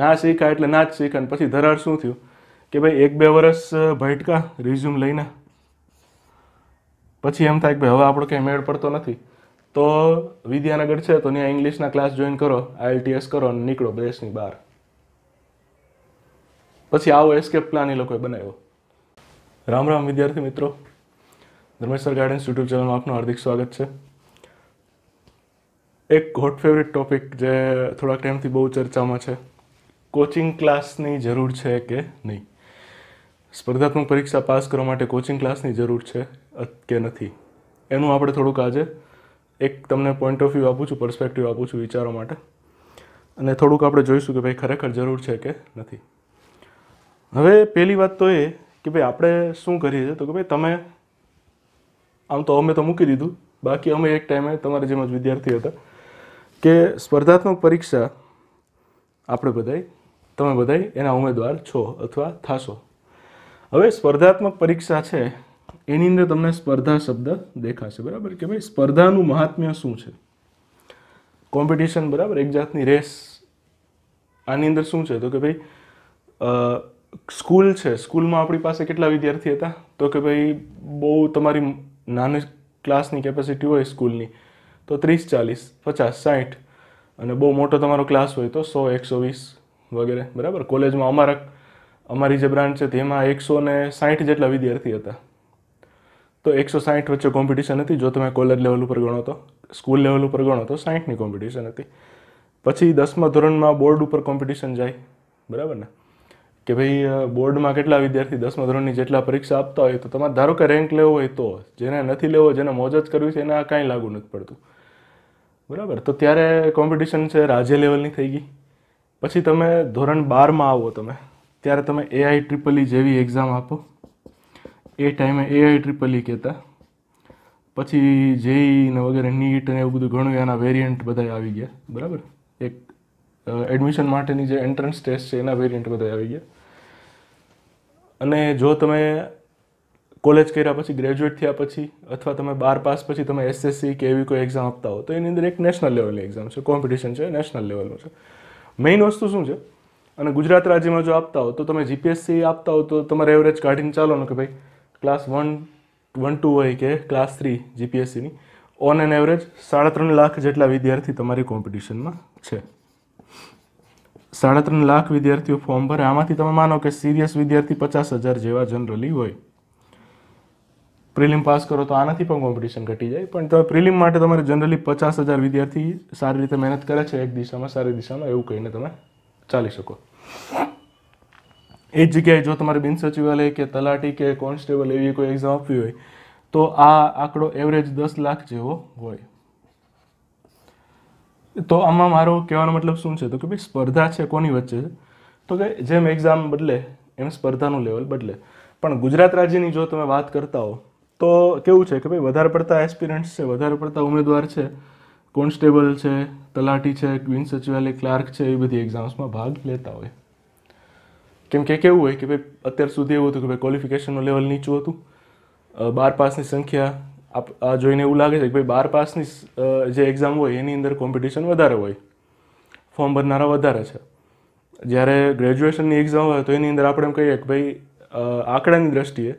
ના શીખા એટલે ના જ શીખા પછી ધરાડ શું થયું કે ભાઈ એક બે વર્ષ ભટકા રિઝ્યુમ લઈને પછી એમ થાય કે ભાઈ હવે આપણો કંઈ મેળ પડતો નથી તો વિદ્યાનગર છે તો ત્યાં ઇંગ્લિશના ક્લાસ જોઈન કરો આઈએલટીએસ કરો અને નીકળો દેશની બહાર પછી આવો એસ્કેપ પ્લાન એ લોકોએ બનાવ્યો રામ રામ વિદ્યાર્થી મિત્રો ધર્મેશ્વર ગાર્ડન્સ યુટ્યુબ ચેનલમાં આપનું હાર્દિક સ્વાગત છે એક હોટ ફેવરિટ ટોપિક જે થોડાક ટાઈમથી બહુ ચર્ચામાં છે કોચિંગ ક્લાસની જરૂર છે કે નહીં સ્પર્ધાત્મક પરીક્ષા પાસ કરવા માટે કોચિંગ ક્લાસની જરૂર છે કે નથી એનું આપણે થોડુંક આજે એક તમને પોઈન્ટ ઓફ વ્યૂ આપું છું પર્સપેક્ટિવ આપું છું વિચારવા માટે અને થોડુંક આપણે જોઈશું કે ભાઈ ખરેખર જરૂર છે કે નથી હવે પહેલી વાત તો એ કે ભાઈ આપણે શું કરીએ છીએ તો કે ભાઈ તમે આમ તો અમે તો મૂકી દીધું બાકી અમે એક ટાઈમે તમારા જેમ જ વિદ્યાર્થી હતા કે સ્પર્ધાત્મક પરીક્ષા આપણે બધાય તમે બધાય એના ઉમેદવાર છો અથવા થાશો હવે સ્પર્ધાત્મક પરીક્ષા છે એની અંદર તમને સ્પર્ધા શબ્દ દેખાશે બરાબર કે ભાઈ સ્પર્ધાનું મહાત્મ્ય શું છે કોમ્પિટિશન બરાબર એક જાતની રેસ આની અંદર શું છે તો કે ભાઈ સ્કૂલ છે સ્કૂલમાં આપણી પાસે કેટલા વિદ્યાર્થી હતા તો કે ભાઈ બહુ તમારી નાની ક્લાસની કેપેસિટી હોય સ્કૂલની તો ત્રીસ ચાલીસ પચાસ સાઠ અને બહુ મોટો તમારો ક્લાસ હોય તો સો એકસો વીસ વગેરે બરાબર કોલેજમાં અમારા અમારી જે બ્રાન્ચ છે તેમાં એકસો ને સાહીઠ જેટલા વિદ્યાર્થી હતા તો એકસો સાઠ વચ્ચે કોમ્પિટિશન હતી જો તમે કોલેજ લેવલ ઉપર ગણો તો સ્કૂલ લેવલ ઉપર ગણો તો સાહીઠની કોમ્પિટિશન હતી પછી દસમા ધોરણમાં બોર્ડ ઉપર કોમ્પિટિશન જાય બરાબર ને કે ભાઈ બોર્ડમાં કેટલા વિદ્યાર્થી દસમા ધોરણની જેટલા પરીક્ષા આપતા હોય તો તમારે ધારો કે રેન્ક લેવો હોય તો જેને નથી લેવો જેને મોજ જ કરવી છે એને કાંઈ લાગુ નથી પડતું બરાબર તો ત્યારે કોમ્પિટિશન છે રાજ્ય લેવલની થઈ ગઈ પછી તમે ધોરણ બારમાં આવો તમે ત્યારે તમે એઆઈ ટ્રિપલી e જેવી એક્ઝામ આપો એ ટાઈમે એઆઈ ટ્રિપલી કહેતા પછી જેઈ e ને વગેરે નીટ ને એવું બધું ઘણું એના વેરિયન્ટ બધા આવી ગયા બરાબર એક એડમિશન માટેની જે એન્ટ્રન્સ ટેસ્ટ છે એના વેરિયન્ટ બધા આવી ગયા અને જો તમે કોલેજ કર્યા પછી ગ્રેજ્યુએટ થયા પછી અથવા તમે બાર પાસ પછી તમે એસએસસી કે એવી કોઈ એક્ઝામ આપતા હો તો એની અંદર એક નેશનલ લેવલની એક્ઝામ છે કોમ્પિટિશન છે નેશનલ લેવલનું છે મેઇન વસ્તુ શું છે અને ગુજરાત રાજ્યમાં જો આપતા હો તો તમે જીપીએસસી આપતા હો તો તમારે એવરેજ કાઢીને ચાલો કે ભાઈ ક્લાસ વન વન ટુ હોય કે ક્લાસ થ્રી જીપીએસસીની ઓન એન એવરેજ સાડા ત્રણ લાખ જેટલા વિદ્યાર્થી તમારી કોમ્પિટિશનમાં છે સાડા ત્રણ લાખ વિદ્યાર્થીઓ ફોર્મ ભરે આમાંથી તમે માનો કે સિરિયસ વિદ્યાર્થી પચાસ હજાર જેવા જનરલી હોય પ્રિલિમ પાસ કરો તો આનાથી પણ કોમ્પિટિશન ઘટી જાય પણ તમે પ્રિલિમ માટે તમારે જનરલી પચાસ હજાર વિદ્યાર્થી સારી રીતે મહેનત કરે છે એક દિશામાં સારી દિશામાં એવું કહીને તમે ચાલી શકો એ જ જગ્યાએ જો તમારે બિન સચિવાલય કે તલાટી કે કોન્સ્ટેબલ એવી કોઈ એક્ઝામ આપવી હોય તો આ આંકડો એવરેજ દસ લાખ જેવો હોય તો આમાં મારો કહેવાનો મતલબ શું છે તો કે ભાઈ સ્પર્ધા છે કોની વચ્ચે તો કે જેમ એક્ઝામ બદલે એમ સ્પર્ધાનું લેવલ બદલે પણ ગુજરાત રાજ્યની જો તમે વાત કરતા હોવ તો કેવું છે કે ભાઈ વધારે પડતા એસ્પિરન્ટ્સ છે વધારે પડતા ઉમેદવાર છે કોન્સ્ટેબલ છે તલાટી છે બિન સચિવાલય ક્લાર્ક છે એ બધી એક્ઝામ્સમાં ભાગ લેતા હોય કેમ કે કેવું હોય કે ભાઈ અત્યાર સુધી એવું હતું કે ભાઈ ક્વોલિફિકેશનનું લેવલ નીચું હતું બાર પાસની સંખ્યા આપ આ જોઈને એવું લાગે છે કે ભાઈ બાર પાસની જે એક્ઝામ હોય એની અંદર કોમ્પિટિશન વધારે હોય ફોર્મ ભરનારા વધારે છે જ્યારે ગ્રેજ્યુએશનની એક્ઝામ હોય તો એની અંદર આપણે એમ કહીએ કે ભાઈ આંકડાની દ્રષ્ટિએ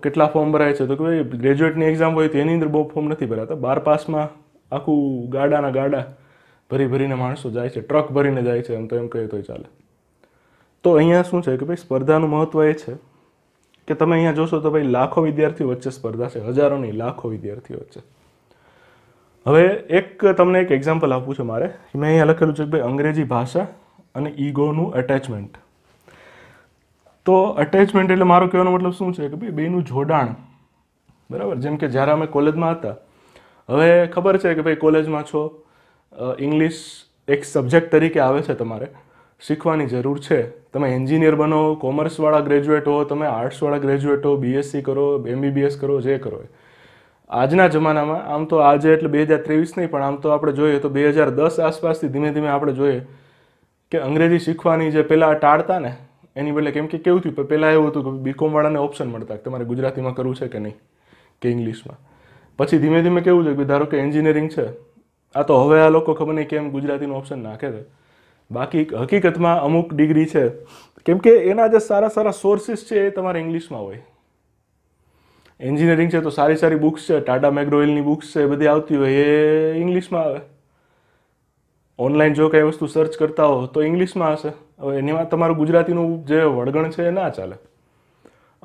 કેટલા ફોર્મ ભરાય છે તો કે ભાઈ ગ્રેજ્યુએટની એક્ઝામ હોય તો એની અંદર બહુ ફોર્મ નથી ભરાતા બાર પાસમાં આખું ગાડાના ગાડા ભરી ભરીને માણસો જાય છે ટ્રક ભરીને જાય છે એમ તો એમ કહીએ તોય ચાલે તો અહીંયા શું છે કે ભાઈ સ્પર્ધાનું મહત્ત્વ એ છે કે તમે અહીંયા જોશો તો ભાઈ લાખો વિદ્યાર્થીઓ વચ્ચે સ્પર્ધા છે હજારો નહીં લાખો વિદ્યાર્થીઓ વચ્ચે હવે એક તમને એક એક્ઝામ્પલ આપું છે મારે મેં અહીંયા લખેલું છે કે ભાઈ અંગ્રેજી ભાષા અને ઈગોનું એટેચમેન્ટ તો અટેચમેન્ટ એટલે મારો કહેવાનો મતલબ શું છે કે ભાઈ બેનું જોડાણ બરાબર જેમ કે જ્યારે અમે કોલેજમાં હતા હવે ખબર છે કે ભાઈ કોલેજમાં છો ઇંગ્લિશ એક સબ્જેક્ટ તરીકે આવે છે તમારે શીખવાની જરૂર છે તમે એન્જિનિયર બનો કોમર્સવાળા ગ્રેજ્યુએટ હો તમે આર્ટ્સવાળા ગ્રેજ્યુએટ હો બીએસસી કરો એમબીબીએસ કરો જે કરો આજના જમાનામાં આમ તો આજે એટલે બે હજાર ત્રેવીસ નહીં પણ આમ તો આપણે જોઈએ તો બે હજાર દસ આસપાસથી ધીમે ધીમે આપણે જોઈએ કે અંગ્રેજી શીખવાની જે પહેલાં ટાળતા ને એની બદલે કેમ કે કેવું થયું પહેલાં એવું હતું કે વાળાને ઓપ્શન મળતા કે તમારે ગુજરાતીમાં કરવું છે કે નહીં કે ઇંગ્લિશમાં પછી ધીમે ધીમે કેવું છે કે ધારો કે એન્જિનિયરિંગ છે આ તો હવે આ લોકો ખબર નહીં કેમ ગુજરાતીનું ઓપ્શન નાખે છે બાકી હકીકતમાં અમુક ડિગ્રી છે કેમ કે એના જે સારા સારા સોર્સિસ છે એ તમારે ઇંગ્લિશમાં હોય એન્જિનિયરિંગ છે તો સારી સારી બુક્સ છે ટાટા મેગ્રોઇલની બુક્સ છે એ બધી આવતી હોય એ ઇંગ્લિશમાં આવે ઓનલાઈન જો કંઈ વસ્તુ સર્ચ કરતા હો તો ઇંગ્લિશમાં હશે હવે એનીમાં તમારું ગુજરાતીનું જે વળગણ છે એ ના ચાલે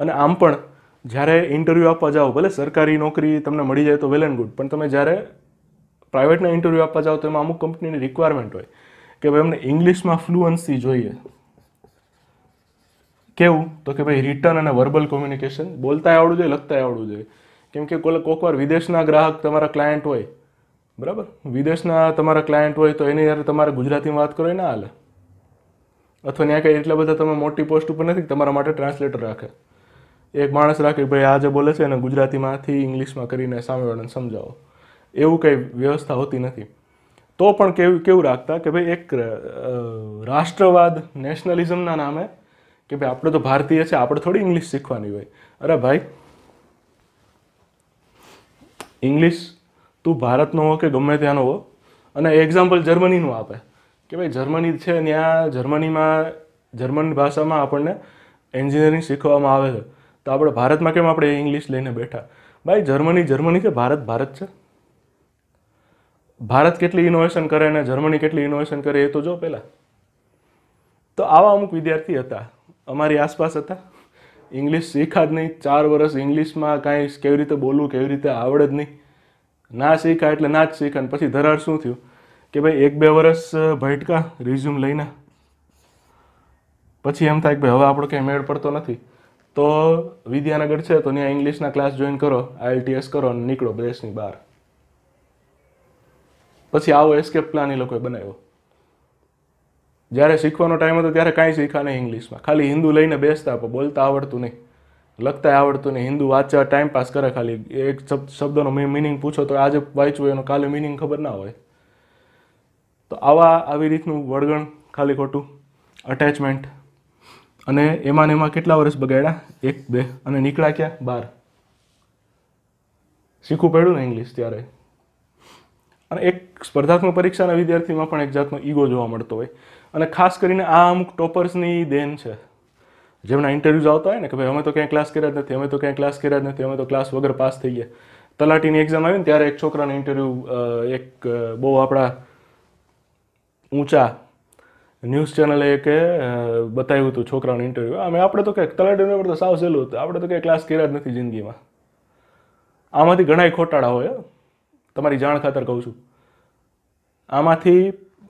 અને આમ પણ જ્યારે ઇન્ટરવ્યૂ આપવા જાઓ ભલે સરકારી નોકરી તમને મળી જાય તો વેલ એન્ડ ગુડ પણ તમે જ્યારે પ્રાઇવેટના ઇન્ટરવ્યૂ આપવા જાઓ તો એમાં અમુક કંપનીની રિક્વાયરમેન્ટ હોય કે ભાઈ અમને ઇંગ્લિશમાં ફ્લુઅન્સી જોઈએ કેવું તો કે ભાઈ રિટર્ન અને વર્બલ કોમ્યુનિકેશન બોલતા આવડવું જોઈએ લખતા આવડવું જોઈએ કેમ કે કોઈક વાર વિદેશના ગ્રાહક તમારા ક્લાયન્ટ હોય બરાબર વિદેશના તમારા ક્લાયન્ટ હોય તો એની યાર તમારે ગુજરાતીમાં વાત કરો એ ના હાલે અથવા ત્યાં કંઈ એટલા બધા તમે મોટી પોસ્ટ ઉપર નથી તમારા માટે ટ્રાન્સલેટર રાખે એક માણસ રાખે ભાઈ આ જે બોલે છે એને ગુજરાતીમાંથી ઇંગ્લિશમાં કરીને સામેવાળાને સમજાવો એવું કંઈ વ્યવસ્થા હોતી નથી તો પણ કેવું કેવું રાખતા કે ભાઈ એક રાષ્ટ્રવાદ નેશનલિઝમના નામે કે ભાઈ આપણે તો ભારતીય છે આપણે થોડી ઇંગ્લિશ શીખવાની હોય અરે ભાઈ ઇંગ્લિશ તું ભારતનો હો કે ગમે ત્યાંનો હો અને એક્ઝામ્પલ જર્મનીનું આપે કે ભાઈ જર્મની છે ત્યાં જર્મનીમાં જર્મન ભાષામાં આપણને એન્જિનિયરિંગ શીખવામાં આવે છે તો આપણે ભારતમાં કેમ આપણે ઇંગ્લિશ લઈને બેઠા ભાઈ જર્મની જર્મની છે ભારત ભારત છે ભારત કેટલી ઇનોવેશન કરે અને જર્મની કેટલી ઇનોવેશન કરે એ તો જો પહેલાં તો આવા અમુક વિદ્યાર્થી હતા અમારી આસપાસ હતા ઇંગ્લિશ શીખા જ નહીં ચાર વર્ષ ઇંગ્લિશમાં કાંઈ કેવી રીતે બોલવું કેવી રીતે આવડે જ નહીં ના શીખા એટલે ના જ શીખા અને પછી ધરાર શું થયું કે ભાઈ એક બે વર્ષ ભટકા રિઝ્યુમ લઈને પછી એમ થાય કે ભાઈ હવે આપણો કંઈ મેળ પડતો નથી તો વિદ્યાનગર છે તો ત્યાં ઇંગ્લિશના ક્લાસ જોઈન કરો આઈએલટીએસ કરો અને નીકળો દેશની બહાર પછી આવો એસ્કેપ પ્લાન એ લોકોએ બનાવ્યો જ્યારે શીખવાનો ટાઈમ હતો ત્યારે કાંઈ શીખા નહીં ઇંગ્લિશમાં ખાલી હિન્દુ લઈને બેસતા પણ બોલતા આવડતું નહીં લખતા આવડતું ને હિન્દુ વાંચવા ટાઈમ પાસ કરે ખાલી એક શબ્દનો મિનિંગ પૂછો તો આજે વાંચવું એનો કાલે મિનિંગ ખબર ના હોય તો આવા આવી રીતનું વળગણ ખાલી ખોટું અટેચમેન્ટ અને એમાં ને એમાં કેટલા વર્ષ બગાડ્યા એક બે અને નીકળ્યા ક્યાં બાર શીખવું પડ્યું ને ઇંગ્લિશ ત્યારે અને એક સ્પર્ધાત્મક પરીક્ષાના વિદ્યાર્થીમાં પણ એક જાતનો ઈગો જોવા મળતો હોય અને ખાસ કરીને આ અમુક ટોપર્સની દેન છે જેમના ઇન્ટરવ્યૂઝ આવતા હોય ને કે ભાઈ અમે તો ક્યાંય ક્લાસ કર્યા જ નથી અમે તો ક્યાંય ક્લાસ કર્યા જ નથી અમે તો ક્લાસ વગર પાસ થઈ ગયા તલાટીની એક્ઝામ આવી ને ત્યારે એક છોકરાને ઇન્ટરવ્યૂ એક બહુ આપણા ઊંચા ન્યૂઝ ચેનલે કે બતાવ્યું હતું છોકરાનું ઇન્ટરવ્યૂ અમે આપણે તો ક્યાંક તલાટીનું પર તો સાવ સહેલું હતું આપણે તો કંઈ ક્લાસ કર્યા જ નથી જિંદગીમાં આમાંથી ઘણાય ખોટાળા હોય તમારી જાણ ખાતર કહું છું આમાંથી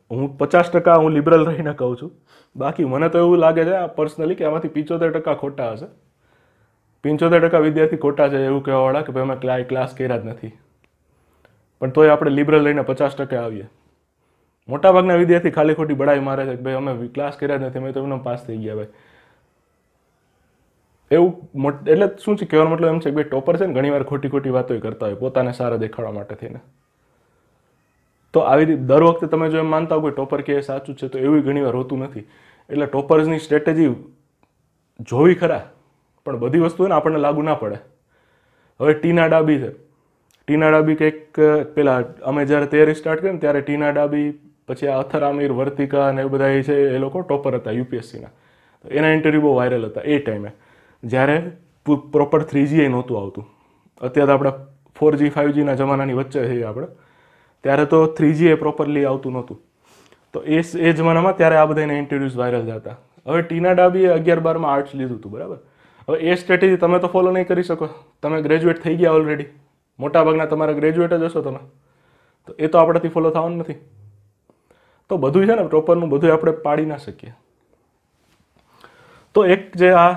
હું પચાસ ટકા હું લિબરલ રહીને કહું છું બાકી મને તો એવું લાગે છે પર્સનલી કે આમાંથી પંચોતેર ટકા ખોટા હશે પંચોતેર ટકા વિદ્યાર્થી ખોટા છે એવું કહેવાવાળા કે ભાઈ અમે ક્લા ક્લાસ કર્યા જ નથી પણ તોય આપણે લિબરલ લઈને પચાસ ટકા આવીએ મોટાભાગના વિદ્યાર્થી ખાલી ખોટી બળાઈ મારે છે કે ભાઈ અમે ક્લાસ કર્યા જ નથી અમે તો એમને પાસ થઈ ગયા ભાઈ એવું એટલે શું છે કહેવાનો મતલબ એમ છે કે ભાઈ ટોપર છે ને ઘણીવાર ખોટી ખોટી વાતો કરતા હોય પોતાને સારા દેખાડવા માટે થઈને તો આવી રીતે દર વખતે તમે જો એમ માનતા કે ટોપર કે સાચું છે તો એવી ઘણી વાર હોતું નથી એટલે ટોપર્સની સ્ટ્રેટેજી જોવી ખરા પણ બધી વસ્તુ એને આપણને લાગુ ના પડે હવે ટીના ડાબી છે ટીના ડાબી કંઈક પહેલાં અમે જ્યારે તૈયારી સ્ટાર્ટ કરી ત્યારે ટીના ડાબી પછી આ અથર આમિર વર્તિકા અને એ બધા એ છે એ લોકો ટોપર હતા યુપીએસસીના એના ઇન્ટરવ્યૂ બહુ વાયરલ હતા એ ટાઈમે જ્યારે પ્રોપર થ્રી જી એ નહોતું આવતું અત્યારે આપણે ફોર જી ફાઇવ જીના જમાનાની વચ્ચે છીએ આપણે ત્યારે તો થ્રીજી એ પ્રોપરલી આવતું નહોતું તો એ એ જમાનામાં ત્યારે આ બધાને ઇન્ટ્રોડ્યુસ વાયરલ હતા હવે ટીના ડાબીએ અગિયાર બારમાં આર્ટ્સ લીધું હતું બરાબર હવે એ સ્ટ્રેટેજી તમે તો ફોલો નહીં કરી શકો તમે ગ્રેજ્યુએટ થઈ ગયા ઓલરેડી મોટાભાગના તમારા ગ્રેજ્યુએટ જ હશો તમે તો એ તો આપણાથી ફોલો થવાનું નથી તો બધું છે ને પ્રોપરનું બધું આપણે પાડી ના શકીએ તો એક જે આ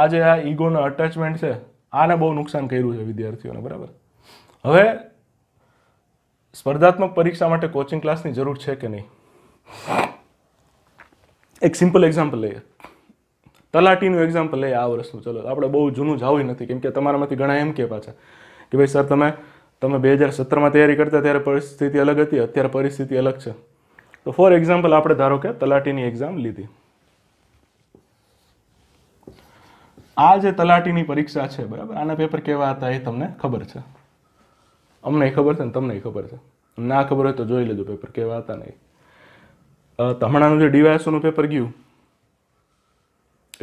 આ જે આ ઈગોના અટેચમેન્ટ છે આને બહુ નુકસાન કર્યું છે વિદ્યાર્થીઓને બરાબર હવે સ્પર્ધાત્મક પરીક્ષા માટે કોચિંગ ક્લાસની જરૂર છે કે નહીં એક સિમ્પલ એક્ઝામ્પલ લઈએ તલાટીનું એક્ઝામ્પલ લઈએ આ વર્ષનું ચલો આપણે બહુ જૂનું જવું નથી કેમ કે તમારામાંથી ઘણા એમ કે પાછા કે ભાઈ સર તમે તમે બે હજાર સત્તરમાં તૈયારી કરતા ત્યારે પરિસ્થિતિ અલગ હતી અત્યારે પરિસ્થિતિ અલગ છે તો ફોર એક્ઝામ્પલ આપણે ધારો કે તલાટીની એક્ઝામ લીધી આ જે તલાટીની પરીક્ષા છે બરાબર આના પેપર કેવા હતા એ તમને ખબર છે અમને ખબર છે ને તમને ખબર છે ના ખબર હોય તો જોઈ લેજો પેપર કેવા હતા નહીં હમણાંનું જે ડીવાયસોનું પેપર ગયું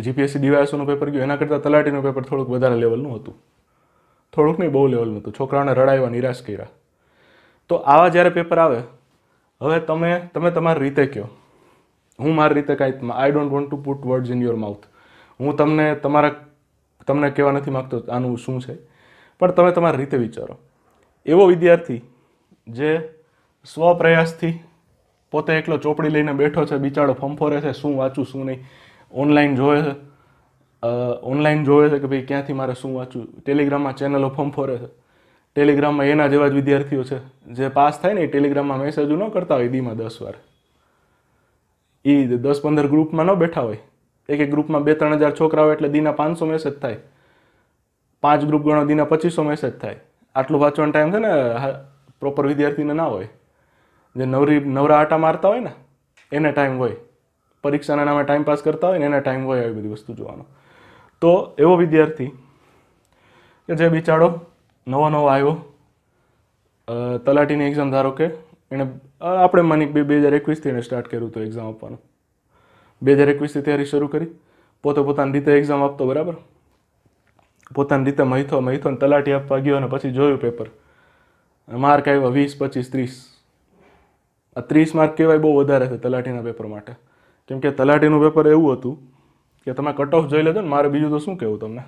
જીપીએસસી ડીવાયસોનું પેપર ગયું એના કરતાં તલાટીનું પેપર થોડુંક વધારે લેવલનું હતું થોડુંક નહીં બહુ લેવલનું હતું છોકરાઓને રડાવ્યા નિરાશ કર્યા તો આવા જ્યારે પેપર આવે હવે તમે તમે તમારી રીતે કહો હું મારી રીતે કાંઈ I don't want to put words in your mouth હું તમને તમારા તમને કહેવા નથી માગતો આનું શું છે પણ તમે તમારી રીતે વિચારો એવો વિદ્યાર્થી જે સ્વપ્રયાસથી પોતે એકલો ચોપડી લઈને બેઠો છે બિચારો ફંફોરે છે શું વાંચું શું નહીં ઓનલાઈન જોવે છે ઓનલાઈન જોવે છે કે ભાઈ ક્યાંથી મારે શું વાંચવું ટેલિગ્રામમાં ચેનલો ફંફોરે છે ટેલિગ્રામમાં એના જેવા જ વિદ્યાર્થીઓ છે જે પાસ થાય ને એ ટેલિગ્રામમાં મેસેજો ન કરતા હોય દીમાં દસ વાર એ દસ પંદર ગ્રુપમાં ન બેઠા હોય એક એક ગ્રુપમાં બે ત્રણ હજાર છોકરા હોય એટલે દીના પાંચસો મેસેજ થાય પાંચ ગ્રુપ ગણો દીના પચીસો મેસેજ થાય આટલું વાંચવાનો ટાઈમ છે ને પ્રોપર વિદ્યાર્થીને ના હોય જે નવરી નવરા આટા મારતા હોય ને એને ટાઈમ હોય પરીક્ષાના નામે ટાઈમ પાસ કરતા હોય ને એને ટાઈમ હોય આવી બધી વસ્તુ જોવાનો તો એવો વિદ્યાર્થી કે જે બિચારો નવો નવો આવ્યો તલાટીની એક્ઝામ ધારો કે એણે આપણે માની બે બે હજાર એકવીસથી એણે સ્ટાર્ટ કર્યું હતું એક્ઝામ આપવાનું બે હજાર એકવીસથી તૈયારી શરૂ કરી પોતે પોતાની રીતે એક્ઝામ આપતો બરાબર પોતાની રીતે મહિથો મહિથોને તલાટી આપવા ગયો અને પછી જોયું પેપર માર્ક આવ્યા વીસ પચીસ ત્રીસ આ ત્રીસ માર્ક કહેવાય બહુ વધારે છે તલાટીના પેપર માટે કેમ કે તલાટીનું પેપર એવું હતું કે તમે કટ ઓફ જોઈ લેજો ને મારે બીજું તો શું કહેવું તમને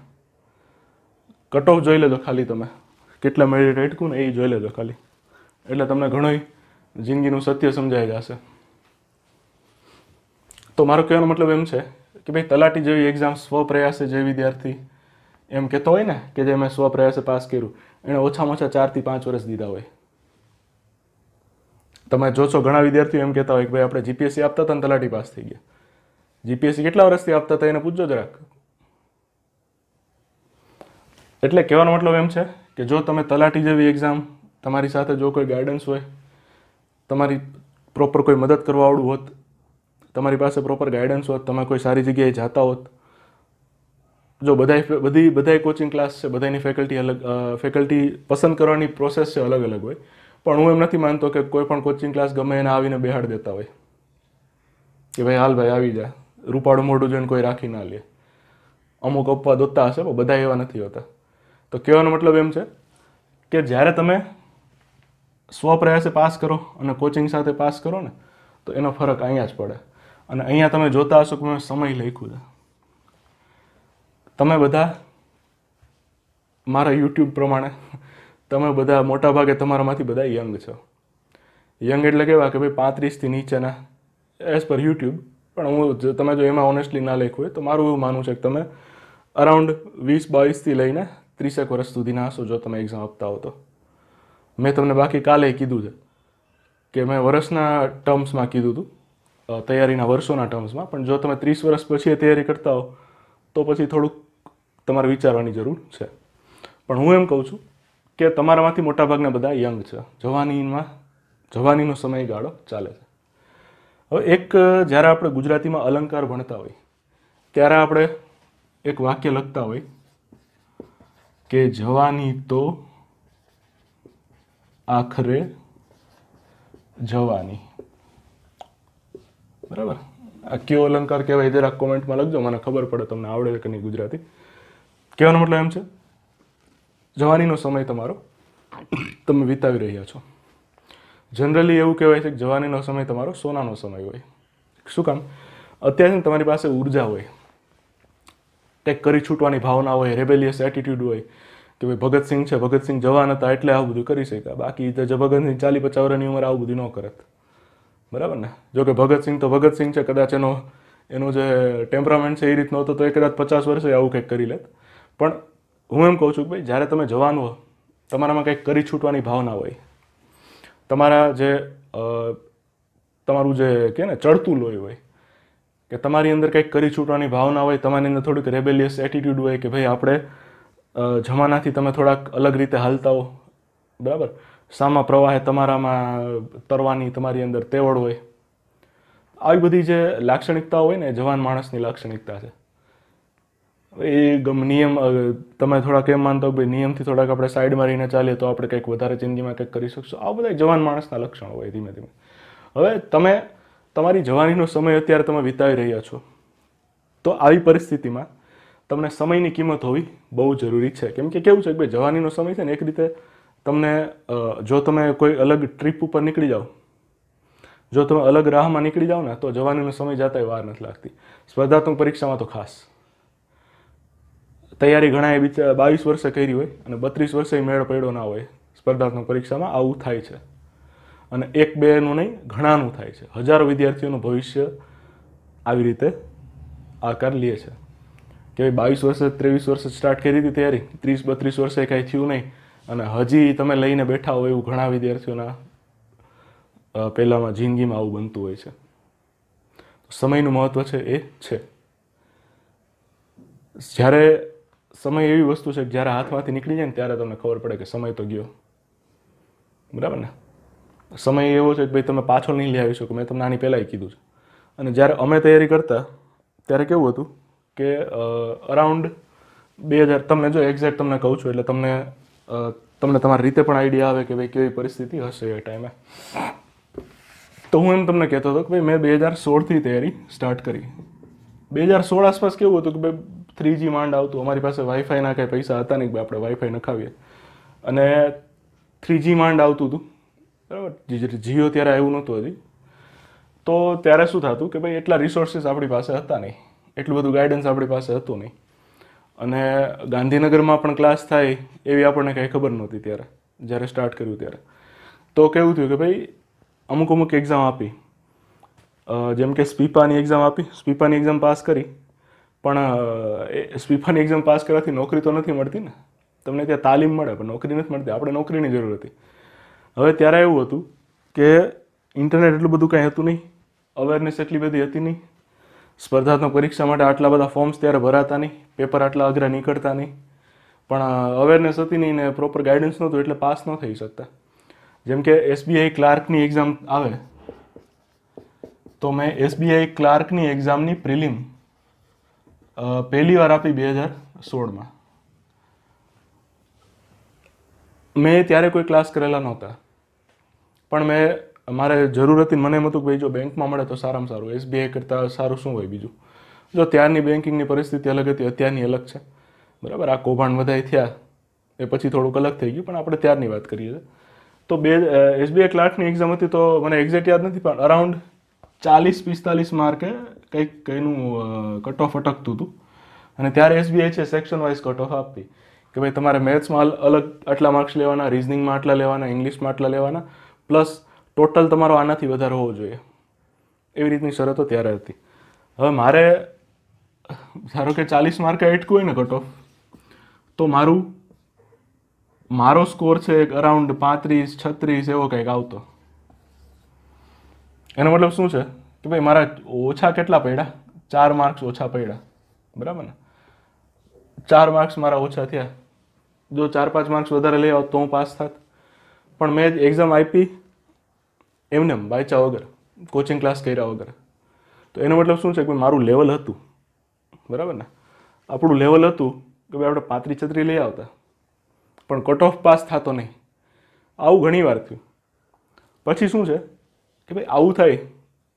કટ ઓફ જોઈ લેજો ખાલી તમે કેટલા મેળવી રેટકું ને એ જોઈ લેજો ખાલી એટલે તમને ઘણોય જિંદગીનું સત્ય સમજાઈ જશે તો મારો કહેવાનો મતલબ એમ છે કે ભાઈ તલાટી જેવી એક્ઝામ સ્વપ્રયાસે જે વિદ્યાર્થી એમ કહેતો હોય ને કે જે મેં સ્વ પ્રયાસે પાસ કર્યું એણે ઓછામાં ઓછા ચારથી પાંચ વર્ષ દીધા હોય તમે જોશો ઘણા વિદ્યાર્થીઓ એમ કહેતા હોય કે ભાઈ આપણે જીપીએસસી આપતા હતા ને તલાટી પાસ થઈ ગયા જીપીએસસી કેટલા વર્ષથી આપતા હતા એને પૂછજો જરાક એટલે કહેવાનો મતલબ એમ છે કે જો તમે તલાટી જેવી એક્ઝામ તમારી સાથે જો કોઈ ગાઈડન્સ હોય તમારી પ્રોપર કોઈ મદદ કરવા આવડું હોત તમારી પાસે પ્રોપર ગાઈડન્સ હોત તમે કોઈ સારી જગ્યાએ જાતા હોત જો બધા બધી બધાય કોચિંગ ક્લાસ છે બધાની ફેકલ્ટી અલગ ફેકલ્ટી પસંદ કરવાની પ્રોસેસ છે અલગ અલગ હોય પણ હું એમ નથી માનતો કે કોઈ પણ કોચિંગ ક્લાસ ગમે એને આવીને બેહાડ દેતા હોય કે ભાઈ હાલ ભાઈ આવી જા રૂપાળું મોઢું જોઈને કોઈ રાખી ના લે અમુક અપવાદ હોતા હશે પણ બધા એવા નથી હોતા તો કહેવાનો મતલબ એમ છે કે જ્યારે તમે સ્વપ્રયાસે પાસ કરો અને કોચિંગ સાથે પાસ કરો ને તો એનો ફરક અહીંયા જ પડે અને અહીંયા તમે જોતા હશો કે મેં સમય લખ્યું છે તમે બધા મારા યુટ્યુબ પ્રમાણે તમે બધા મોટાભાગે તમારામાંથી બધા યંગ છો યંગ એટલે કેવા કે ભાઈ પાંત્રીસથી નીચેના એઝ પર યુટ્યુબ પણ હું તમે જો એમાં ઓનેસ્ટલી ના લેખું હોય તો મારું એવું માનવું છે કે તમે અરાઉન્ડ વીસ બાવીસથી લઈને ત્રીસેક વર્ષ સુધીના હશો જો તમે એક્ઝામ આપતા હો તો મેં તમને બાકી કાલે કીધું છે કે મેં વર્ષના ટર્મ્સમાં કીધું હતું તૈયારીના વર્ષોના ટર્મ્સમાં પણ જો તમે ત્રીસ વર્ષ પછી એ તૈયારી કરતા હો તો પછી થોડુંક તમારે વિચારવાની જરૂર છે પણ હું એમ કહું છું કે તમારામાંથી મોટાભાગના બધા યંગ છે જવાનીમાં જવાનીનો સમયગાળો ચાલે છે હવે એક જ્યારે આપણે ગુજરાતીમાં અલંકાર ભણતા હોય ત્યારે આપણે એક વાક્ય લખતા હોય કે જવાની તો આખરે જવાની બરાબર આ કયો અલંકાર કહેવાય જરા કોમેન્ટમાં લખજો મને ખબર પડે તમને આવડે કે નહીં ગુજરાતી કહેવાનો મતલબ એમ છે જવાનીનો સમય તમારો તમે વિતાવી રહ્યા છો જનરલી એવું કહેવાય છે કે જવાનીનો સમય તમારો સોનાનો સમય હોય શું કામ અત્યારે તમારી પાસે ઉર્જા હોય કંઈક કરી છૂટવાની ભાવના હોય રેબેલિયસ એટીટ્યુડ હોય કે ભાઈ ભગતસિંહ છે ભગતસિંહ જવાન હતા એટલે આવું બધું કરી શક્યા બાકી જે ભગતસિંહ ચાલી પચાસ વર્ષની ઉંમર આવું બધું ન કરત બરાબર ને જો કે ભગતસિંહ તો ભગતસિંહ છે કદાચ એનો એનો જે ટેમ્પરામેન્ટ છે એ રીતનો હતો તો એ કદાચ પચાસ વર્ષે આવું કંઈક કરી લેત પણ હું એમ કહું છું કે ભાઈ જ્યારે તમે જવાનું હો તમારામાં કંઈક કરી છૂટવાની ભાવના હોય તમારા જે તમારું જે કે ને ચડતું લોહી હોય કે તમારી અંદર કંઈક કરી છૂટવાની ભાવના હોય તમારી અંદર થોડીક રેબેલિયસ એટીટ્યૂડ હોય કે ભાઈ આપણે જમાનાથી તમે થોડાક અલગ રીતે હાલતા હો બરાબર સામા પ્રવાહે તમારામાં તરવાની તમારી અંદર તેવડ હોય આવી બધી જે લાક્ષણિકતા હોય ને જવાન માણસની લાક્ષણિકતા છે એ ગમ નિયમ તમે થોડાક એમ માનતા હોય નિયમથી થોડાક આપણે સાઈડ મારીને ચાલીએ તો આપણે કંઈક વધારે જિંદગીમાં કંઈક કરી શકશો આ બધા જવાન માણસના લક્ષણો હોય ધીમે ધીમે હવે તમે તમારી જવાનીનો સમય અત્યારે તમે વિતાવી રહ્યા છો તો આવી પરિસ્થિતિમાં તમને સમયની કિંમત હોવી બહુ જરૂરી છે કેમ કે કેવું છે કે ભાઈ જવાનીનો સમય છે ને એક રીતે તમને જો તમે કોઈ અલગ ટ્રીપ ઉપર નીકળી જાઓ જો તમે અલગ રાહમાં નીકળી જાઓ ને તો જવાનીનો સમય જાતાય વાર નથી લાગતી સ્પર્ધાત્મક પરીક્ષામાં તો ખાસ તૈયારી ઘણા એ બીજા બાવીસ વર્ષે કરી હોય અને બત્રીસ વર્ષે મેળ પડ્યો ના હોય સ્પર્ધાત્મક પરીક્ષામાં આવું થાય છે અને એક બેનું નહીં ઘણાનું થાય છે હજારો વિદ્યાર્થીઓનું ભવિષ્ય આવી રીતે આકાર લે છે કે ભાઈ બાવીસ વર્ષે ત્રેવીસ વર્ષે સ્ટાર્ટ કરી હતી તૈયારી ત્રીસ બત્રીસ વર્ષે કાંઈ થયું નહીં અને હજી તમે લઈને બેઠા હોય એવું ઘણા વિદ્યાર્થીઓના પહેલાંમાં જિંદગીમાં આવું બનતું હોય છે સમયનું મહત્ત્વ છે એ છે જ્યારે સમય એવી વસ્તુ છે કે જ્યારે હાથમાંથી નીકળી જાય ને ત્યારે તમને ખબર પડે કે સમય તો ગયો બરાબર ને સમય એવો છે કે ભાઈ તમે પાછો નહીં લઈ આવી શકો મેં તમને આની પહેલાંય કીધું છે અને જ્યારે અમે તૈયારી કરતા ત્યારે કેવું હતું કે અરાઉન્ડ બે હજાર તમને જો એક્ઝેક્ટ તમને કહું છું એટલે તમને તમને તમારી રીતે પણ આઈડિયા આવે કે ભાઈ કેવી પરિસ્થિતિ હશે એ ટાઈમે તો હું એમ તમને કહેતો હતો કે ભાઈ મેં બે હજાર સોળથી તૈયારી સ્ટાર્ટ કરી બે હજાર સોળ આસપાસ કેવું હતું કે ભાઈ થ્રીજી માંડ આવતું અમારી પાસે વાઈફાઈના કાંઈ પૈસા હતા નહીં આપણે વાઈફાઈ નખાવીએ અને થ્રીજી માંડ આવતું હતું બરાબર જીઓ ત્યારે આવ્યું નહોતું હજી તો ત્યારે શું થતું કે ભાઈ એટલા રિસોર્સીસ આપણી પાસે હતા નહીં એટલું બધું ગાઈડન્સ આપણી પાસે હતું નહીં અને ગાંધીનગરમાં પણ ક્લાસ થાય એવી આપણને કાંઈ ખબર નહોતી ત્યારે જ્યારે સ્ટાર્ટ કર્યું ત્યારે તો કેવું થયું કે ભાઈ અમુક અમુક એક્ઝામ આપી જેમ કે સ્પીપાની એક્ઝામ આપી સ્પીપાની એક્ઝામ પાસ કરી પણ સ્વીફાની એક્ઝામ પાસ કરવાથી નોકરી તો નથી મળતી ને તમને ત્યાં તાલીમ મળે પણ નોકરી નથી મળતી આપણે નોકરીની જરૂર હતી હવે ત્યારે એવું હતું કે ઇન્ટરનેટ એટલું બધું કાંઈ હતું નહીં અવેરનેસ એટલી બધી હતી નહીં સ્પર્ધાત્મક પરીક્ષા માટે આટલા બધા ફોર્મ્સ ત્યારે ભરાતા નહીં પેપર આટલા અઘરા નીકળતા નહીં પણ અવેરનેસ હતી નહીં ને પ્રોપર ગાઈડન્સ નહોતું એટલે પાસ ન થઈ શકતા જેમ કે એસબીઆઈ ક્લાર્કની એક્ઝામ આવે તો મેં એસબીઆઈ ક્લાર્કની એક્ઝામની પ્રિલિમ પહેલી વાર આપી બે હજાર સોળમાં મેં ત્યારે કોઈ ક્લાસ કરેલા નહોતા પણ મેં મારે જરૂર હતી મને એમ હતું કે ભાઈ જો બેંકમાં મળે તો સારામાં સારું એસબીઆઈ કરતાં સારું શું હોય બીજું જો ત્યારની બેન્કિંગની પરિસ્થિતિ અલગ હતી અત્યારની અલગ છે બરાબર આ કૌભાંડ બધાય થયા એ પછી થોડુંક અલગ થઈ ગયું પણ આપણે ત્યારની વાત કરીએ તો બે એસબીઆઈ ક્લાર્કની એક્ઝામ હતી તો મને એક્ઝેક્ટ યાદ નથી પણ અરાઉન્ડ ચાલીસ પિસ્તાલીસ માર્કે કંઈક એનું કટ ઓફ અટકતું હતું અને ત્યારે એસબીઆઈ છે સેક્શન વાઇઝ કટ ઓફ આપતી કે ભાઈ તમારે મેથ્સમાં અલગ આટલા માર્ક્સ લેવાના રિઝનિંગમાં આટલા લેવાના ઇંગ્લિશમાં આટલા લેવાના પ્લસ ટોટલ તમારો આનાથી વધારે હોવો જોઈએ એવી રીતની શરતો ત્યારે હતી હવે મારે ધારો કે ચાલીસ માર્કે અટકું હોય ને કટ ઓફ તો મારું મારો સ્કોર છે એક અરાઉન્ડ પાંત્રીસ છત્રીસ એવો કંઈક આવતો એનો મતલબ શું છે કે ભાઈ મારા ઓછા કેટલા પડ્યા ચાર માર્ક્સ ઓછા પડ્યા બરાબર ને ચાર માર્ક્સ મારા ઓછા થયા જો ચાર પાંચ માર્ક્સ વધારે લઈ આવો તો હું પાસ થાત પણ મેં જ એક્ઝામ આપી એમને બાયચા વગર કોચિંગ ક્લાસ કર્યા વગર તો એનો મતલબ શું છે કે મારું લેવલ હતું બરાબર ને આપણું લેવલ હતું કે ભાઈ આપણે પાંત્રી છત્રી લઈ આવતા પણ કટ ઓફ પાસ થતો નહીં આવું ઘણી વાર થયું પછી શું છે કે ભાઈ આવું થાય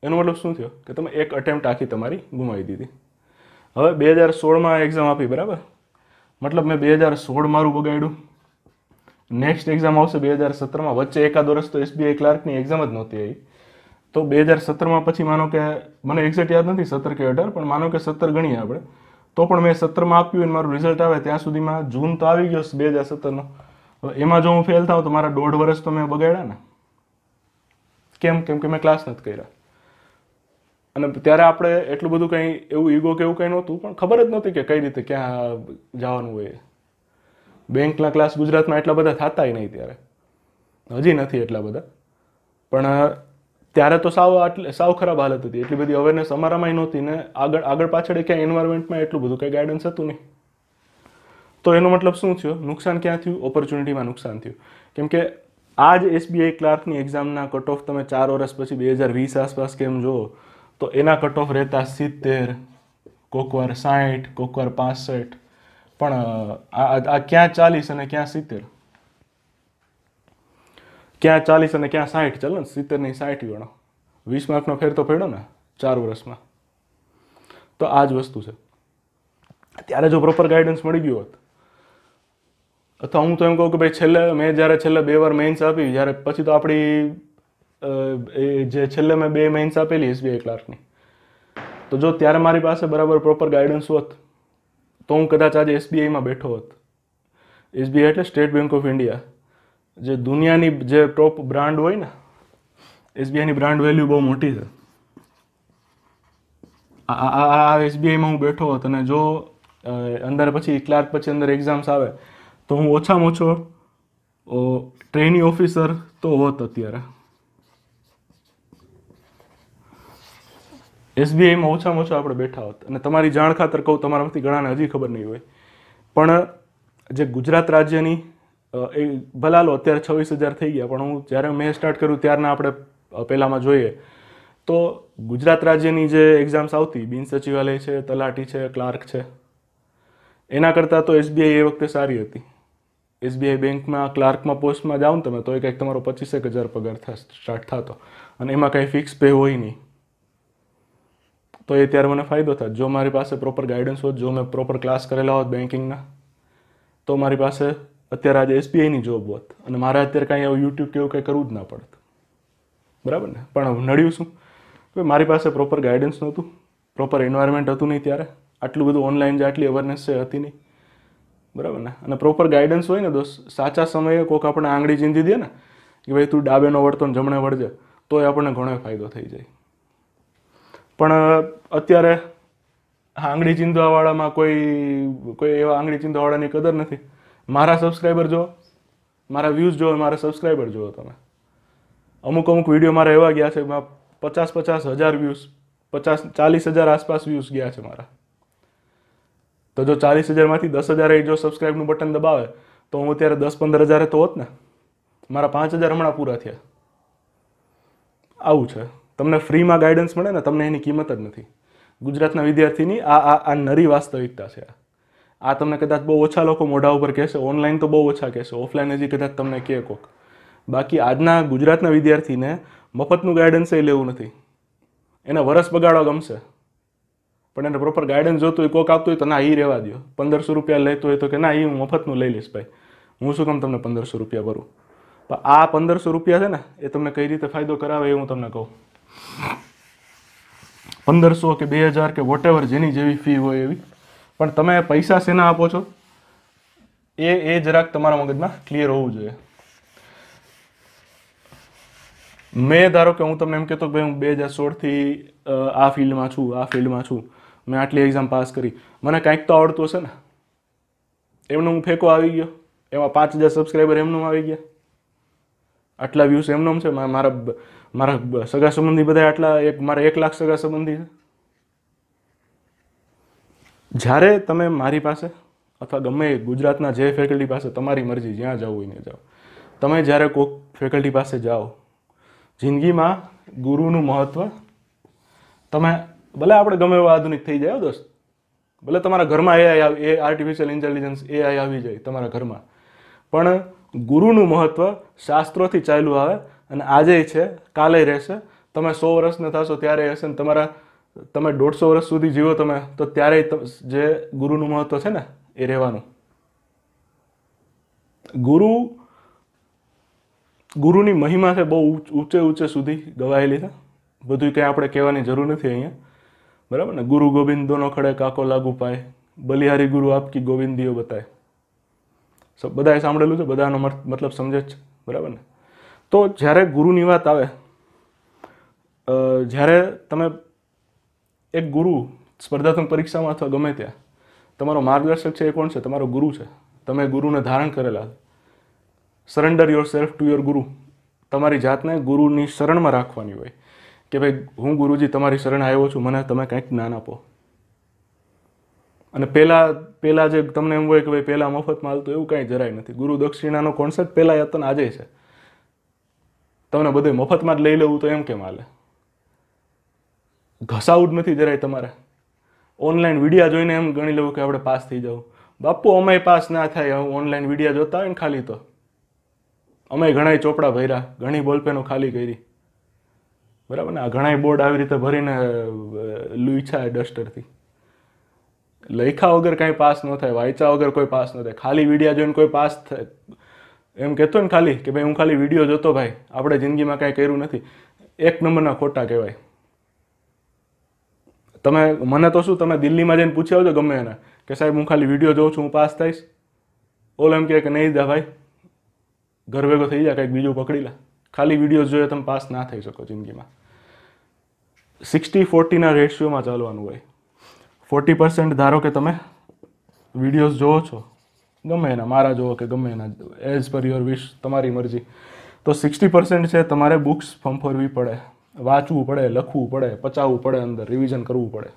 એનો મતલબ શું થયો કે તમે એક અટેમ્પ્ટ આખી તમારી ગુમાવી દીધી હવે બે હજાર સોળમાં એક્ઝામ આપી બરાબર મતલબ મેં બે હજાર સોળ મારું બગાડ્યું નેક્સ્ટ એક્ઝામ આવશે બે હજાર સત્તરમાં વચ્ચે એકાદ વર્ષ તો એસબીઆઈ ક્લાર્કની એક્ઝામ જ નહોતી આવી તો બે હજાર સત્તરમાં પછી માનો કે મને એક્ઝેક્ટ યાદ નથી સત્તર કે અઢાર પણ માનો કે સત્તર ગણીએ આપણે તો પણ મેં સત્તરમાં આપ્યું અને મારું રિઝલ્ટ આવે ત્યાં સુધીમાં જૂન તો આવી ગયો બે હજાર સત્તરનો હવે એમાં જો હું ફેલ થાઉં તો મારા દોઢ વર્ષ તો મેં બગાડ્યા ને કેમ કેમ કે મેં ક્લાસ નથી કર્યા અને ત્યારે આપણે એટલું બધું કંઈ એવું ઈગો કે એવું કંઈ નહોતું પણ ખબર જ નહોતી કે કઈ રીતે ક્યાં જવાનું હોય બેંકના ક્લાસ ગુજરાતમાં એટલા બધા થતાય નહીં ત્યારે હજી નથી એટલા બધા પણ ત્યારે તો સાવ આટલે સાવ ખરાબ હાલત હતી એટલી બધી અવેરનેસ અમારામાંય નહોતી ને આગળ આગળ પાછળ ક્યાંય એન્વાયરમેન્ટમાં એટલું બધું કંઈ ગાઈડન્સ હતું નહીં તો એનો મતલબ શું થયો નુકસાન ક્યાં થયું ઓપોર્ચ્યુનિટીમાં નુકસાન થયું કેમ કે આ જ એસબીઆઈ ક્લાર્કની એક્ઝામના કટ ઓફ તમે ચાર વર્ષ પછી બે હજાર વીસ આસપાસ કેમ જુઓ તો એના કટ ઓફ રહેતા સિત્તેર કોકવાર સાઠ કોકવાર પાસઠ પણ આ ક્યાં ચાલીસ અને ક્યાં સિત્તેર ક્યાં ચાલીસ અને ક્યાં સાઠ ચાલો ને સિત્તેર નહીં સાહીઠ ગણો વીસ માર્કનો ફેર તો ફેડો ને ચાર વર્ષમાં તો આ જ વસ્તુ છે ત્યારે જો પ્રોપર ગાઈડન્સ મળી ગયું હોત અથવા હું તો એમ કહું કે ભાઈ છેલ્લે મેં જ્યારે છેલ્લે બે વાર મેન્સ આપી જ્યારે પછી તો આપણી એ જે છેલ્લે મેં બે મહિન્સ આપેલી એસબીઆઈ ક્લાર્કની તો જો ત્યારે મારી પાસે બરાબર પ્રોપર ગાઈડન્સ હોત તો હું કદાચ આજે એસબીઆઈમાં બેઠો હોત એસબીઆઈ એટલે સ્ટેટ બેંક ઓફ ઇન્ડિયા જે દુનિયાની જે ટોપ બ્રાન્ડ હોય ને એસબીઆઈની બ્રાન્ડ વેલ્યુ બહુ મોટી છે આ એસબીઆઈમાં હું બેઠો હોત અને જો અંદર પછી ક્લાર્ક પછી અંદર એક્ઝામ્સ આવે તો હું ઓછામાં ઓછો ટ્રેની ઓફિસર તો હોત અત્યારે એસબીઆઈમાં ઓછામાં ઓછા આપણે બેઠા હોત અને તમારી જાણ ખાતર કહું તમારામાંથી ઘણાને હજી ખબર નહીં હોય પણ જે ગુજરાત રાજ્યની એ ભલાલો અત્યારે છવ્વીસ હજાર થઈ ગયા પણ હું જ્યારે મેં સ્ટાર્ટ કર્યું ત્યારના આપણે પહેલાંમાં જોઈએ તો ગુજરાત રાજ્યની જે એક્ઝામ્સ આવતી બિન સચિવાલય છે તલાટી છે ક્લાર્ક છે એના કરતાં તો એસબીઆઈ એ વખતે સારી હતી એસબીઆઈ બેંકમાં ક્લાર્કમાં પોસ્ટમાં જાઓ ને તમે તો એ કંઈક તમારો પચીસેક હજાર પગાર સ્ટાર્ટ થતો અને એમાં કાંઈ ફિક્સ પે હોય નહીં તો એ ત્યારે મને ફાયદો થાત જો મારી પાસે પ્રોપર ગાઈડન્સ હોત જો મેં પ્રોપર ક્લાસ કરેલા હોત બેન્કિંગના તો મારી પાસે અત્યારે આજે એસબીઆઈની જોબ હોત અને મારે અત્યારે કાંઈ એવું યુટ્યુબ કે એવું કંઈ કરવું જ ના પડત બરાબર ને પણ નડ્યું શું મારી પાસે પ્રોપર ગાઈડન્સ નહોતું પ્રોપર એન્વાયરમેન્ટ હતું નહીં ત્યારે આટલું બધું ઓનલાઈન જે આટલી અવેરનેસ છે હતી નહીં બરાબર ને અને પ્રોપર ગાઈડન્સ હોય ને દોસ્ત સાચા સમયે કોઈક આપણે આંગળી ચીંધી દે ને કે ભાઈ તું ડાબેનો વળતો ને જમણે વળજે તોય આપણને ઘણો ફાયદો થઈ જાય પણ અત્યારે આંગળી ચિંધવાવાળામાં કોઈ કોઈ એવા આંગળી ચીંધવાવાળાની કદર નથી મારા સબસ્ક્રાઈબર જો મારા વ્યૂઝ જુઓ મારા સબસ્ક્રાઈબર જુઓ તમે અમુક અમુક વિડીયો મારા એવા ગયા છે પચાસ પચાસ હજાર વ્યૂઝ પચાસ ચાલીસ હજાર આસપાસ વ્યૂઝ ગયા છે મારા તો જો ચાલીસ હજારમાંથી દસ હજાર એ જો સબસ્ક્રાઈબનું બટન દબાવે તો હું અત્યારે દસ પંદર હજારે તો હોત ને મારા પાંચ હજાર હમણાં પૂરા થયા આવું છે તમને ફ્રીમાં ગાઈડન્સ મળે ને તમને એની કિંમત જ નથી ગુજરાતના વિદ્યાર્થીની આ આ આ નરી વાસ્તવિકતા છે આ તમને કદાચ બહુ ઓછા લોકો મોઢા ઉપર કહેશે ઓનલાઈન તો બહુ ઓછા કહેશે ઓફલાઈન હજી કદાચ તમને કહે કોક બાકી આજના ગુજરાતના વિદ્યાર્થીને મફતનું ગાઈડન્સ એ લેવું નથી એને વરસ બગાડવા ગમશે પણ એને પ્રોપર ગાઈડન્સ જોતું હોય કોક આપતું હોય તો ના એ રહેવા દો પંદરસો રૂપિયા લેતો હોય તો કે ના એ હું મફતનું લઈ લઈશ ભાઈ હું શું કામ તમને પંદરસો રૂપિયા ભરું પણ આ પંદરસો રૂપિયા છે ને એ તમને કઈ રીતે ફાયદો કરાવે એ હું તમને કહું પંદરસો કે બે હજાર કે વોટેવર જેની જેવી ફી હોય એવી પણ તમે પૈસા શેના આપો છો એ એ જરાક તમારા મગજમાં ક્લિયર હોવું જોઈએ મેં ધારો કે હું તમને એમ કહેતો કે ભાઈ હું બે હજાર સોળથી આ ફિલ્ડમાં છું આ ફિલ્ડમાં છું મેં આટલી એક્ઝામ પાસ કરી મને કાંઈક તો આવડતું હશે ને એમનો હું ફેંકો આવી ગયો એમાં પાંચ હજાર સબસ્ક્રાઈબર એમનું આવી ગયા આટલા વ્યૂઝ એમનો છે મારા મારા સગા સંબંધી બધા આટલા એક મારા એક લાખ સગા સંબંધી છે જ્યારે તમે મારી પાસે અથવા ગમે ગુજરાતના જે ફેકલ્ટી પાસે તમારી મરજી જ્યાં જાવ હોય ને જાઓ તમે જ્યારે કોઈક ફેકલ્ટી પાસે જાઓ જિંદગીમાં ગુરુનું મહત્ત્વ તમે ભલે આપણે ગમે એવા આધુનિક થઈ જાય દોસ્ત ભલે તમારા ઘરમાં એઆઈ આવી એ આર્ટિફિશિયલ ઇન્ટેલિજન્સ એઆઈ આવી જાય તમારા ઘરમાં પણ ગુરુનું મહત્ત્વ શાસ્ત્રોથી ચાલ્યું આવે અને આજે છે કાલે રહેશે તમે સો વર્ષને થશો ત્યારે હશે ને તમારા તમે દોઢસો વર્ષ સુધી જીવો તમે તો ત્યારે જે ગુરુનું મહત્વ છે ને એ રહેવાનું ગુરુ ગુરુની મહિમા છે બહુ ઊંચે ઊંચે સુધી ગવાયેલી છે બધું કંઈ આપણે કહેવાની જરૂર નથી અહીંયા બરાબર ને ગુરુ ગોવિંદ દોનો ખડે કાકો લાગુ પાય બલિહારી ગુરુ આપકી ગોવિંદીઓ બતાય સબ બધાએ સાંભળેલું છે બધાનો મતલબ સમજે જ છે બરાબર ને તો જ્યારે ગુરુની વાત આવે જ્યારે તમે એક ગુરુ સ્પર્ધાત્મક પરીક્ષામાં અથવા ગમે ત્યાં તમારો માર્ગદર્શક છે એ કોણ છે તમારો ગુરુ છે તમે ગુરુને ધારણ કરેલા surrender yourself to your guru તમારી જાતને ગુરુની શરણમાં રાખવાની હોય કે ભાઈ હું ગુરુજી તમારી શરણ આવ્યો છું મને તમે કંઈક જ્ઞાન આપો અને પહેલાં પહેલાં જે તમને એમ હોય કે ભાઈ પહેલાં મફતમાં હાલતું એવું કાંઈ જરાય નથી ગુરુ દક્ષિણાનો કોન્સેપ્ટ પહેલાં યાતન આજે છે તમને બધું મફતમાં જ લઈ લેવું તો એમ કેમ હાલે ઘસાવું જ નથી જરાય તમારે ઓનલાઈન વિડીયા જોઈને એમ ગણી લેવું કે આપણે પાસ થઈ જવું બાપુ અમે પાસ ના થાય હું ઓનલાઈન વિડીયા જોતા હોય ને ખાલી તો અમે ઘણાય ચોપડા ભર્યા ઘણી બોલપેનો ખાલી કરી બરાબર ને આ ઘણાય બોર્ડ આવી રીતે ભરીને લૂછા ડસ્ટરથી લખ્યા વગર કાંઈ પાસ ન થાય વાંચ્યા વગર કોઈ પાસ ન થાય ખાલી વિડીયા જોઈને કોઈ પાસ થાય એમ કહેતો ને ખાલી કે ભાઈ હું ખાલી વિડીયો જોતો ભાઈ આપણે જિંદગીમાં કાંઈ કર્યું નથી એક નંબરના ખોટા કહેવાય તમે મને તો શું તમે દિલ્હીમાં જઈને પૂછ્યા આવજો ગમે એને કે સાહેબ હું ખાલી વિડીયો જોઉં છું હું પાસ થઈશ ઓલ એમ કે નહીં દા ભાઈ ઘર ભેગો થઈ જાય કંઈક બીજું પકડી લે ખાલી વિડીયો જોઈએ તમે પાસ ના થઈ શકો જિંદગીમાં સિક્સટી ફોર્ટીના રેશિયોમાં ચાલવાનું હોય ફોર્ટી પર્સન્ટ ધારો કે તમે વિડીયોઝ જોવો છો ગમે એના મારા જોવો કે ગમે એના એઝ પર યોર વિશ તમારી મરજી તો સિક્સટી પર્સન્ટ છે તમારે બુક્સ ફંફોરવી પડે વાંચવું પડે લખવું પડે પચાવવું પડે અંદર રિવિઝન કરવું પડે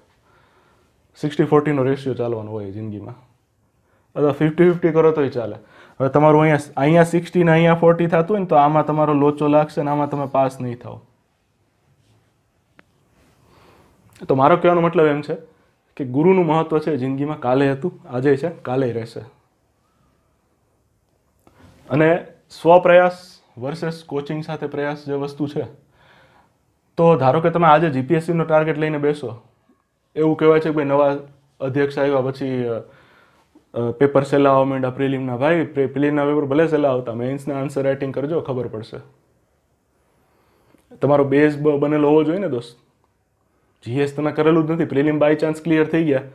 સિક્સટી ફોર્ટીનો રેશિયો ચાલવાનો હોય જિંદગીમાં અથવા ફિફ્ટી ફિફ્ટી કરો તોય ચાલે હવે તમારું અહીંયા અહીંયા સિક્સટી ને અહીંયા ફોર્ટી થતું હોય ને તો આમાં તમારો લોચો લાગશે ને આમાં તમે પાસ નહીં થાવ તો મારો કહેવાનો મતલબ એમ છે કે ગુરુનું મહત્વ છે જિંદગીમાં કાલે હતું આજે છે કાલે રહેશે અને સ્વ પ્રયાસ વર્સેસ કોચિંગ સાથે પ્રયાસ જે વસ્તુ છે તો ધારો કે તમે આજે જીપીએસસીનો ટાર્ગેટ લઈને બેસો એવું કહેવાય છે કે ભાઈ નવા અધ્યક્ષ આવ્યા પછી પેપર સહેલા આવવા માંડ્યા પ્રિલિમના ભાઈ પ્રિલિમના પેપર ભલે સહેલા આવતા મેન્સના આન્સર રાઇટિંગ કરજો ખબર પડશે તમારો બેઝ બનેલો હોવો જોઈએ ને દોસ્ત જીએસ તમે કરેલું જ નથી પ્રિલિમ બાય ચાન્સ ક્લિયર થઈ ગયા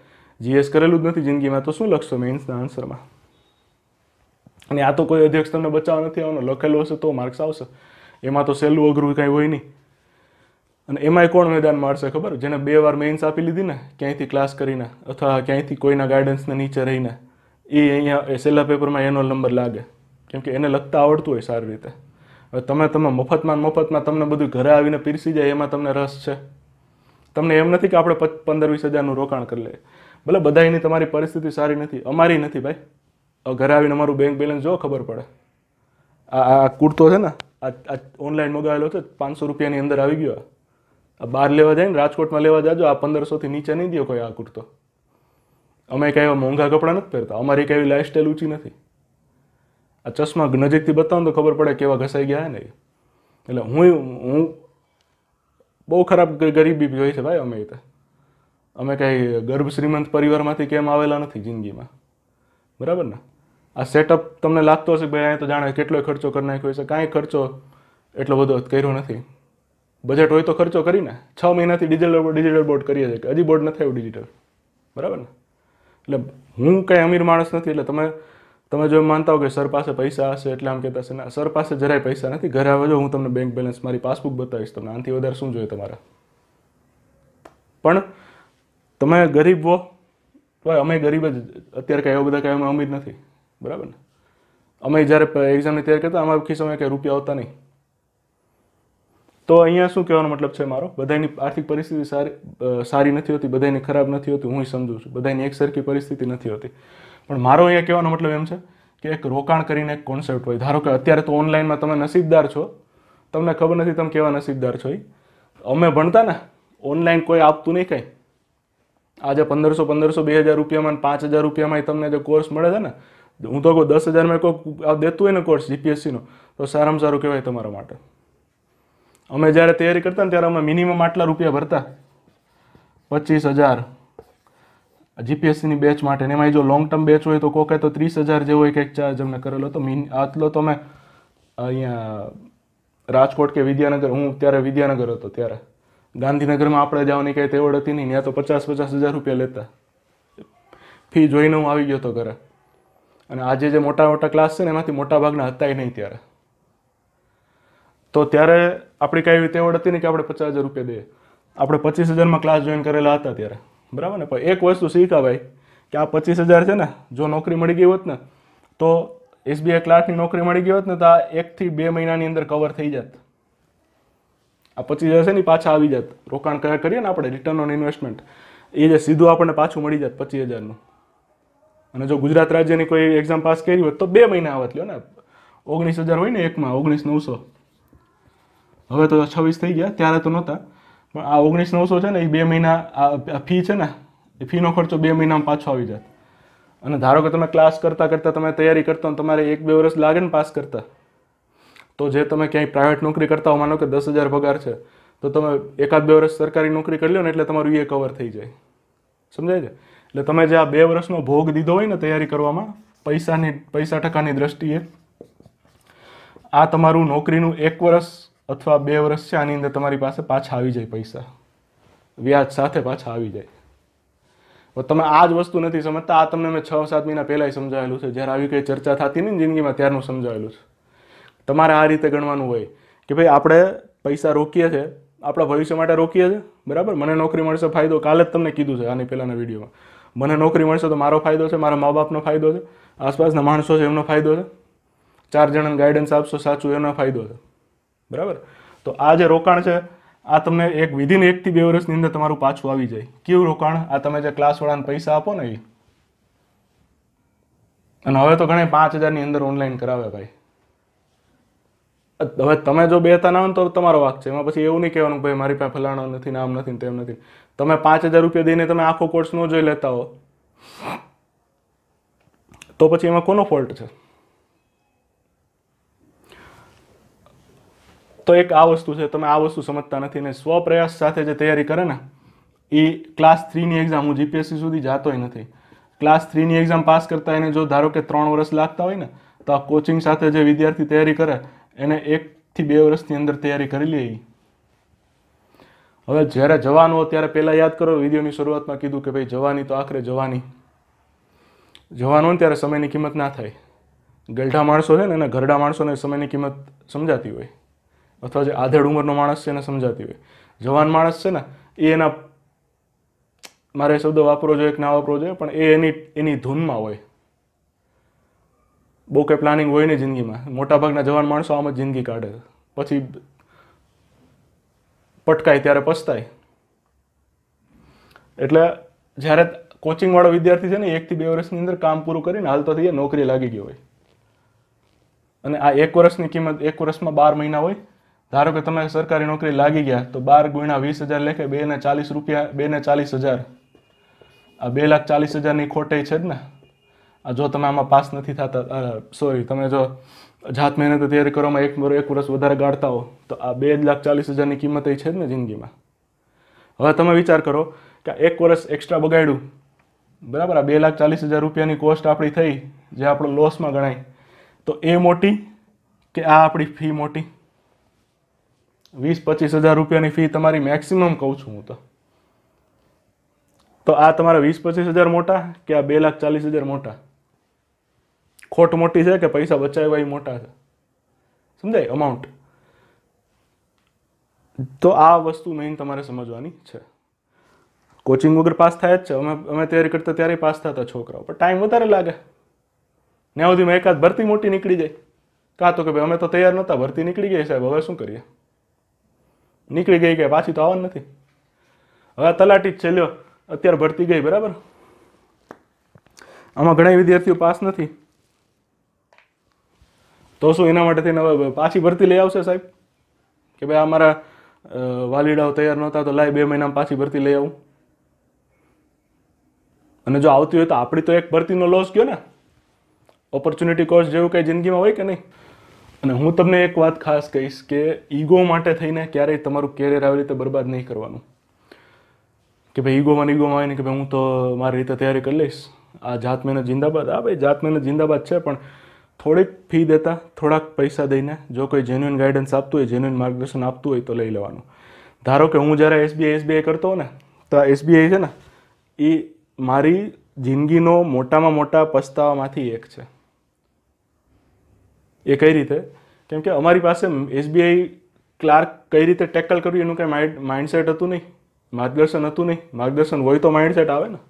જીએસ કરેલું જ નથી જિંદગીમાં તો શું લખશો મેઇન્સના આન્સરમાં અને આ તો કોઈ અધ્યક્ષ તમને બચાવવા નથી આવવાનો લખેલું હશે તો માર્ક્સ આવશે એમાં તો સહેલું અઘરું કાંઈ હોય નહીં અને એમાંય કોણ મેદાન મારશે ખબર જેને બે વાર મેઇન્સ આપી લીધી ને ક્યાંયથી ક્લાસ કરીને અથવા ક્યાંયથી કોઈના ગાઈડન્સને નીચે રહીને એ અહીંયા એ પેપરમાં એનો નંબર લાગે કેમકે એને લખતા આવડતું હોય સારી રીતે હવે તમે તમે મફતમાં મફતમાં તમને બધું ઘરે આવીને પીરસી જાય એમાં તમને રસ છે તમને એમ નથી કે આપણે પંદર વીસ હજારનું રોકાણ કરી લઈએ ભલે બધાની તમારી પરિસ્થિતિ સારી નથી અમારી નથી ભાઈ ઘરે આવીને અમારું બેંક બેલેન્સ જો ખબર પડે આ આ કુર્તો છે ને આ આ ઓનલાઈન મગાવેલો છે પાંચસો રૂપિયાની અંદર આવી ગયો આ બહાર લેવા જાય ને રાજકોટમાં લેવા જાજો આ પંદરસોથી નીચે નહીં દો કોઈ આ કુર્તો અમે કાંઈ એવા મોંઘા કપડાં નથી પહેરતા અમારી કાંઈ એવી લાઇફસ્ટાઈલ ઊંચી નથી આ ચશ્મા નજીકથી બતાવો તો ખબર પડે કેવા ઘસાઈ ગયા ને એટલે હું હું બહુ ખરાબ ગરીબી હોય છે ભાઈ અમે તો અમે કાંઈ ગર્ભ શ્રીમંત પરિવારમાંથી કેમ આવેલા નથી જિંદગીમાં બરાબર ને આ સેટઅપ તમને લાગતો હશે ભાઈ અહીંયા તો જાણે કેટલો ખર્ચો કરી નાખ્યો છે કાંઈ ખર્ચો એટલો બધો કર્યો નથી બજેટ હોય તો ખર્ચો કરીને છ મહિનાથી ડિજિટલ ડિજિટલ બોર્ડ કરીએ છીએ કે હજી બોર્ડ નથી આવ્યું ડિજિટલ બરાબર ને એટલે હું કાંઈ અમીર માણસ નથી એટલે તમે તમે જો માનતા હો કે સર પાસે પૈસા હશે એટલે આમ કહેતા હશે ના સર પાસે જરાય પૈસા નથી ઘરે આવે જો હું તમને બેંક બેલેન્સ મારી પાસબુક બતાવીશ તમને આનાથી વધારે શું જોઈએ તમારે પણ તમે ગરીબ હો અમે ગરીબ જ અત્યારે કાંઈ એવા બધા કાંઈ અમે અમીર નથી બરાબર ને અમે જ્યારે એક્ઝામની તૈયારી કરતા અમારા ખિસ્સામાં કંઈ રૂપિયા હોતા નહીં તો અહીંયા શું કહેવાનો મતલબ છે મારો બધાની આર્થિક પરિસ્થિતિ સારી સારી નથી હોતી બધાની ખરાબ નથી હોતી હું સમજું છું બધાની એક સરખી પરિસ્થિતિ નથી હોતી પણ મારો અહીંયા કહેવાનો મતલબ એમ છે કે એક રોકાણ કરીને એક કોન્સેપ્ટ હોય ધારો કે અત્યારે તો ઓનલાઈનમાં તમે નસીબદાર છો તમને ખબર નથી તમે કેવા નસીબદાર છો એ અમે ભણતા ને ઓનલાઈન કોઈ આપતું નહીં કંઈ આજે પંદરસો પંદરસો બે હજાર રૂપિયામાં પાંચ હજાર રૂપિયામાં તમને જે કોર્સ મળે છે ને હું તો કહું દસ હજારમાં કોઈ આ દેતું હોય ને કોર્સ જીપીએસસીનો તો સારામાં સારું કહેવાય તમારા માટે અમે જ્યારે તૈયારી કરતા ને ત્યારે અમે મિનિમમ આટલા રૂપિયા ભરતા પચીસ હજાર જીપીએસસીની બેચ માટે ને એમાં જો લોંગ ટર્મ બેચ હોય તો કોકે તો ત્રીસ હજાર જેવો એક એક ચાર્જ અમને કરેલો તો મિન આટલો તો અમે અહીંયા રાજકોટ કે વિદ્યાનગર હું ત્યારે વિદ્યાનગર હતો ત્યારે ગાંધીનગરમાં આપણે જવાની કાંઈ તેવડ હતી નહીં ત્યાં તો પચાસ પચાસ હજાર રૂપિયા લેતા ફી જોઈને હું આવી ગયો હતો ઘરે અને આજે જે મોટા મોટા ક્લાસ છે ને એમાંથી મોટાભાગના હતા નહીં ત્યારે તો ત્યારે આપણી કઈ કાંઈ તેવડ હતી ને કે આપણે પચાસ હજાર રૂપિયા દઈએ આપણે પચીસ હજારમાં ક્લાસ જોઈન કરેલા હતા ત્યારે બરાબર ને પણ એક વસ્તુ શીખા ભાઈ કે આ પચીસ હજાર છે ને જો નોકરી મળી ગઈ હોત ને તો એસબીઆઈ ક્લાર્કની નોકરી મળી ગઈ હોત ને તો આ એકથી બે મહિનાની અંદર કવર થઈ જાત આ પચીસ હજાર છે ને પાછા આવી જાત રોકાણ કર્યા કરીએ ને આપણે રિટર્ન ઓન ઇન્વેસ્ટમેન્ટ એ જે સીધું આપણને પાછું મળી જાત પચીસ હજારનું અને જો ગુજરાત રાજ્યની કોઈ એક્ઝામ પાસ કરી હોય તો બે મહિના આવત લ્યો ને ઓગણીસ હજાર હોય ને એકમાં ઓગણીસ નવસો હવે તો છવ્વીસ થઈ ગયા ત્યારે તો નહોતા પણ આ ઓગણીસ નવસો છે ને એ બે મહિના આ ફી છે ને એ ફીનો ખર્ચો બે મહિનામાં પાછો આવી જાય અને ધારો કે તમે ક્લાસ કરતાં કરતાં તમે તૈયારી કરતા હો તમારે એક બે વર્ષ લાગે ને પાસ કરતા તો જે તમે ક્યાંય પ્રાઇવેટ નોકરી કરતા હો માનો કે દસ હજાર પગાર છે તો તમે એકાદ બે વર્ષ સરકારી નોકરી કરી લો ને એટલે તમારું એ કવર થઈ જાય સમજાય છે એટલે તમે જે આ બે વર્ષનો ભોગ દીધો હોય ને તૈયારી કરવામાં પૈસાની પૈસા ટકાની દ્રષ્ટિએ આ તમારું નોકરીનું એક વર્ષ અથવા બે વર્ષ છે આની અંદર તમારી પાસે પાછા આવી જાય પૈસા વ્યાજ સાથે પાછા આવી જાય તમે આ જ વસ્તુ નથી સમજતા આ તમને મેં છ સાત મહિના પહેલાં સમજાવેલું છે જ્યારે આવી કંઈ ચર્ચા થતી નહીં જિંદગીમાં ત્યારનું સમજાવેલું છે તમારે આ રીતે ગણવાનું હોય કે ભાઈ આપણે પૈસા રોકીએ છીએ આપણા ભવિષ્ય માટે રોકીએ છીએ બરાબર મને નોકરી મળશે ફાયદો કાલે જ તમને કીધું છે આની પહેલાંના વિડીયોમાં મને નોકરી મળશે તો મારો ફાયદો છે મારા મા બાપનો ફાયદો છે આસપાસના માણસો છે એમનો ફાયદો છે ચાર જણાને ગાઈડન્સ આપશો સાચું એનો ફાયદો છે બરાબર તો આ જે રોકાણ છે આ તમને એક વિધિન એકથી બે વર્ષની અંદર તમારું પાછું આવી જાય કેવું રોકાણ આ તમે જે ક્લાસવાળાને પૈસા આપો ને એ અને હવે તો ઘણી પાંચ હજારની અંદર ઓનલાઈન કરાવે ભાઈ હવે તમે જો બેતા ના હો તો તમારો વાક છે એમાં પછી એવું નહીં કહેવાનું ભાઈ મારી પાસે ફલાણો નથી નામ નથી તેમ નથી તમે પાંચ હજાર રૂપિયા દઈને તમે આખો કોર્સ ન જોઈ લેતા હો તો પછી એમાં કોનો ફોલ્ટ છે તો એક આ વસ્તુ છે તમે આ વસ્તુ સમજતા નથી ને સ્વ પ્રયાસ સાથે જે તૈયારી કરે ને એ ક્લાસ થ્રીની એક્ઝામ હું જીપીએસસી સુધી જાતોય નથી ક્લાસ થ્રીની એક્ઝામ પાસ કરતા એને જો ધારો કે ત્રણ વર્ષ લાગતા હોય ને તો આ કોચિંગ સાથે જે વિદ્યાર્થી તૈયારી કરે એને એકથી બે વર્ષની અંદર તૈયારી કરી લે હવે જ્યારે જવાનું હોય ત્યારે પહેલાં યાદ કરો વિડીયોની શરૂઆતમાં કીધું કે ભાઈ જવાની તો આખરે જવાની જવાનું હોય ત્યારે સમયની કિંમત ના થાય ગલઢા માણસો છે ને એના ઘરડા માણસોને સમયની કિંમત સમજાતી હોય અથવા જે આધેડ ઉંમરનો માણસ છે એને સમજાતી હોય જવાન માણસ છે ને એ એના મારે શબ્દ વાપરવો જોઈએ કે ના વાપરવો જોઈએ પણ એ એની એની ધૂનમાં હોય બહુ કંઈ પ્લાનિંગ હોય નહીં જિંદગીમાં મોટાભાગના જવાન માણસો આમ જ જિંદગી કાઢે પછી પટકાય ત્યારે પછતાય એટલે જ્યારે કોચિંગવાળો વિદ્યાર્થી છે ને એકથી બે વર્ષની અંદર કામ પૂરું કરીને હાલતો થઈ નોકરી લાગી ગયો હોય અને આ એક વર્ષની કિંમત એક વર્ષમાં બાર મહિના હોય ધારો કે તમે સરકારી નોકરી લાગી ગયા તો બાર ગુણ્યા વીસ હજાર લેખે બે ને ચાલીસ રૂપિયા બે ને ચાલીસ હજાર આ બે લાખ ચાલીસ હજારની ખોટે છે જ ને આ જો તમે આમાં પાસ નથી થતા સોરી તમે જો જાત મહેનત તૈયારી કરવામાં એક એક વર્ષ વધારે ગાળતા હો તો આ બે લાખ ચાલીસ હજારની કિંમત એ છે જ ને જિંદગીમાં હવે તમે વિચાર કરો કે એક વર્ષ એક્સ્ટ્રા બગાડ્યું બરાબર આ બે લાખ ચાલીસ હજાર રૂપિયાની કોસ્ટ આપણી થઈ જે આપણો લોસમાં ગણાય તો એ મોટી કે આ આપણી ફી મોટી વીસ પચીસ હજાર રૂપિયાની ફી તમારી મેક્સિમમ કહું છું હું તો તો આ તમારા વીસ પચીસ હજાર મોટા કે આ બે લાખ ચાલીસ હજાર મોટા ખોટ મોટી છે કે પૈસા બચાવ્યા એ મોટા છે સમજાય અમાઉન્ટ તો આ વસ્તુ મેઇન તમારે સમજવાની છે કોચિંગ વગર પાસ થાય જ છે અમે અમે તૈયારી કરતા ત્યારે પાસ થતા છોકરાઓ પણ ટાઈમ વધારે લાગે ને સુધીમાં એકાદ ભરતી મોટી નીકળી જાય કાં તો કે ભાઈ અમે તો તૈયાર નહોતા ભરતી નીકળી ગઈ સાહેબ હવે શું કરીએ નીકળી ગઈ કે પાછી તો આવવાનું નથી હવે તલાટી જ છે લ્યો અત્યારે ભરતી ગઈ બરાબર આમાં ઘણા વિદ્યાર્થીઓ પાસ નથી તો શું એના માટે થઈને હવે પાછી ભરતી લઈ આવશે સાહેબ કે ભાઈ આ મારા વાલીડાઓ તૈયાર નહોતા તો લાય બે મહિના પાછી ભરતી લઈ આવું અને જો આવતી હોય તો આપણી તો એક ભરતીનો લોસ ગયો ને ઓપોર્ચ્યુનિટી કોસ્ટ જેવું કંઈ જિંદગીમાં હોય કે નહીં અને હું તમને એક વાત ખાસ કહીશ કે ઈગો માટે થઈને ક્યારેય તમારું કેરિયર આવી રીતે બરબાદ નહીં કરવાનું કે ભાઈ ઈગોમાં ઈગોમાં આવીને કે ભાઈ હું તો મારી રીતે તૈયારી કરી લઈશ આ જાત મહેનત જિંદાબાદ આ ભાઈ જાત મહેનત જિંદાબાદ છે પણ થોડીક ફી દેતા થોડાક પૈસા દઈને જો કોઈ જેન્યુન ગાઈડન્સ આપતું હોય જેન્યુન માર્ગદર્શન આપતું હોય તો લઈ લેવાનું ધારો કે હું જ્યારે એસબીઆઈ એસબીઆઈ કરતો હોઉં ને તો એસબીઆઈ છે ને એ મારી જિંદગીનો મોટામાં મોટા પસ્તાવામાંથી એક છે એ કઈ રીતે કેમ કે અમારી પાસે એસબીઆઈ ક્લાર્ક કઈ રીતે ટેકલ કર્યું એનું કંઈ માઇન્ડસેટ હતું નહીં માર્ગદર્શન હતું નહીં માર્ગદર્શન હોય તો માઇન્ડસેટ આવે ને